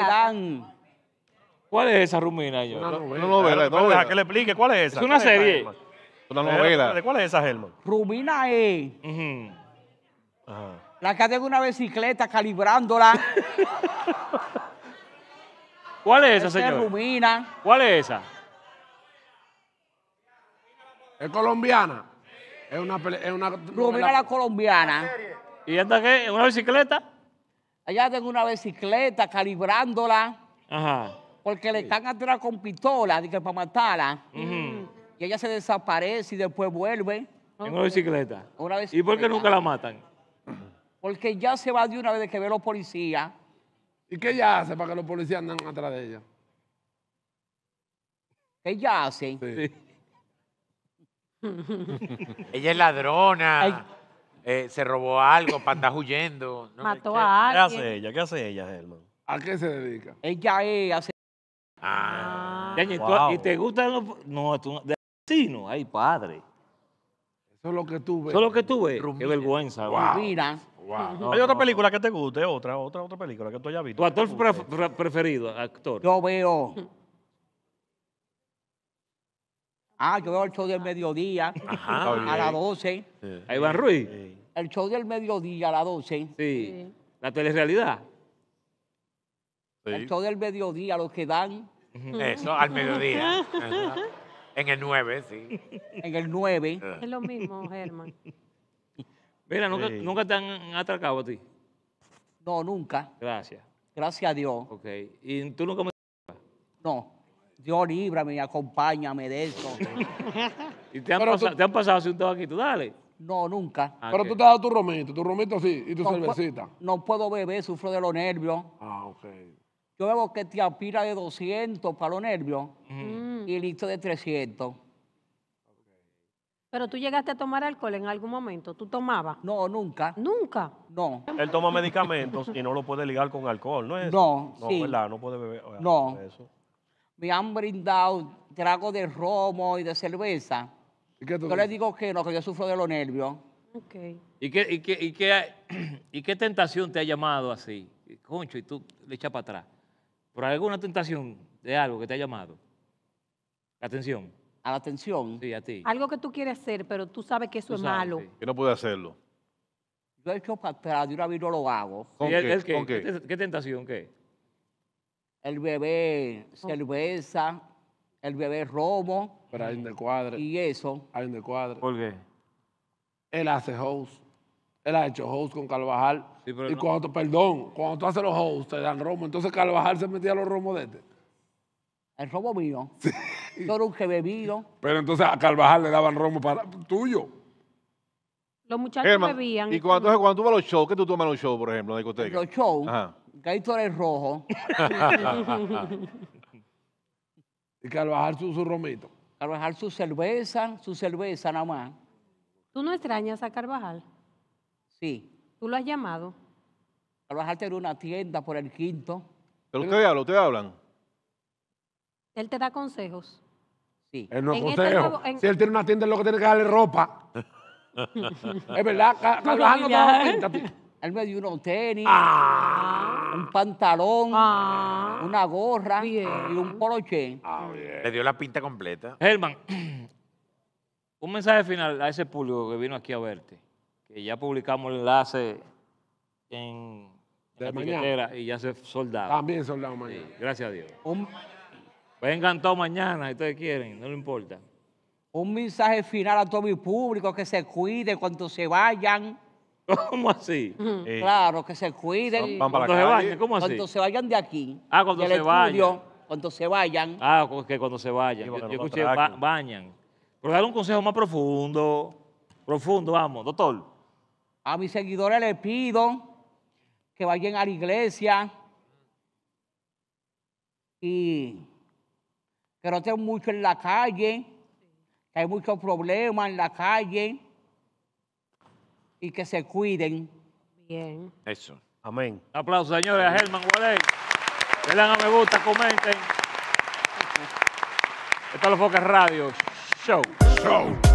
¿Cuál es esa rumina? Yo? Una novela. Una que le explique, ¿cuál es esa? Es una serie. una novela. ¿De cuál es esa, Helmut? Rumina es. La que tengo una bicicleta calibrándola. ¿Cuál es esa, señor? Es rumina. ¿Cuál es esa? Es colombiana. Es una, es una rumina la colombiana. ¿Y esta qué? ¿Una bicicleta? Allá tengo una bicicleta calibrándola. Ajá porque le están atrás con pistola que para matarla. Y ella se desaparece y después vuelve. En una bicicleta. ¿Y por qué nunca la matan? Porque ya se va de una vez que ve los policías. ¿Y qué ella hace para que los policías andan atrás de ella? ¿Qué ella hace? Ella es ladrona. Eh, se robó algo para andar huyendo. Mató ¿Qué a alguien. hace ella? ¿Qué hace ella, Germán? ¿A qué se dedica? Ella es, Ah. ¿Y te gustan los.? No, tú, de vecino, ay, padre. Eso es lo que tú ves. Eso es lo que tú ves. Qué vergüenza. Mira. ¿Hay otra película que te guste? Otra, otra, otra película que tú hayas visto. ¿Tu actor preferido, actor? Yo veo. Ah, yo veo el show del mediodía a las 12. ahí va Ruiz? El show del mediodía a las 12. Sí. ¿La telerrealidad? El show del mediodía, los que dan eso, eh, al mediodía. En el 9, sí. En el 9. Ah. Es lo mismo, Germán. Mira, ¿nunca, nunca te han atracado a ti. No, nunca. Gracias. Gracias a Dios. Ok. Y tú nunca me. No. Dios líbrame, acompáñame de eso. Y te han, pasado te han pasado así un dale. No, nunca. Ah, Pero tú te has dado tu romito, tu romito así, y tu cervecita. no puedo beber, sufro de los nervios. Ah, ok. Yo veo que te aspira de 200 para los nervios y listo de 300. Pero tú llegaste a tomar alcohol en algún momento. ¿Tú tomabas? No, nunca. ¿Nunca? No. Él toma medicamentos y no lo puede ligar con alcohol, ¿no es? No, no, sí. ¿verdad? No puede beber. no. Me han brindado trago de romo y de cerveza. yo le digo que no, que yo sufro de los nervios. Ok. ¿Y qué, y qué, y qué tentación te ha llamado así? Concho, y tú le echas para atrás por alguna tentación de algo que te ha llamado. Atención. A la atención. Sí, a ti. Algo que tú quieres hacer, pero tú sabes que eso es malo. Que no puede hacerlo. Yo he hecho para atrás, una vez no lo hago. ¿Con qué? qué? tentación? ¿Qué? El bebé cerveza, el bebé robo. Pero hay un cuadro. Y eso. Hay un ¿Por qué? Él hace house. Él ha hecho host con Carvajal. y cuando, perdón, cuando tú haces los hosts, te dan romo. Entonces Carvajal se metía a los romos de este. El romo mío. Sí. Yo lo que bebido. Pero entonces a Carvajal le daban romo para tuyo. Los muchachos bebían. Y cuando, cuando tú vas a los shows, ¿qué tú tomas los shows, por ejemplo, en la discoteca? Los shows, el rojo. y Carvajal su, su romito. Carvajal su cerveza, su cerveza nada más. ¿Tú no extrañas a Carvajal? Sí. ¿Tú lo has llamado? bajarte de una tienda por el quinto. Pero ustedes habla, hablan. Él te da consejos. Sí. Él no En este Si él tiene una tienda, es lo que tiene que darle ropa. es verdad, trabajando no, Él me dio unos tenis, ah. un pantalón, ah. una gorra y un poloche. Ah, me Le dio la pinta completa. Germán, un mensaje final a ese público que vino aquí a verte que ya publicamos el enlace en, la mañana. y ya se soldado. También soldado mañana. gracias a Dios. Un, Vengan todos mañana, si ustedes quieren, no le importa. Un mensaje final a todo mi público, que se cuide cuando se vayan. ¿Cómo así? claro, que se cuiden. cuando se vayan, de aquí. Ah, cuando se vayan. Cuando se vayan. Ah, que cuando se vayan. yo, escuché bañan. Pero dar un consejo más profundo. Profundo, vamos, doctor. A mis seguidores les pido que vayan a la iglesia y que no estén mucho en la calle, que hay muchos problemas en la calle y que se cuiden. Bien. Eso. Amén. Aplausos, señores, a Germán Guadel. Le a me gusta, comenten. Esto es lo Foques Radio Show. Show.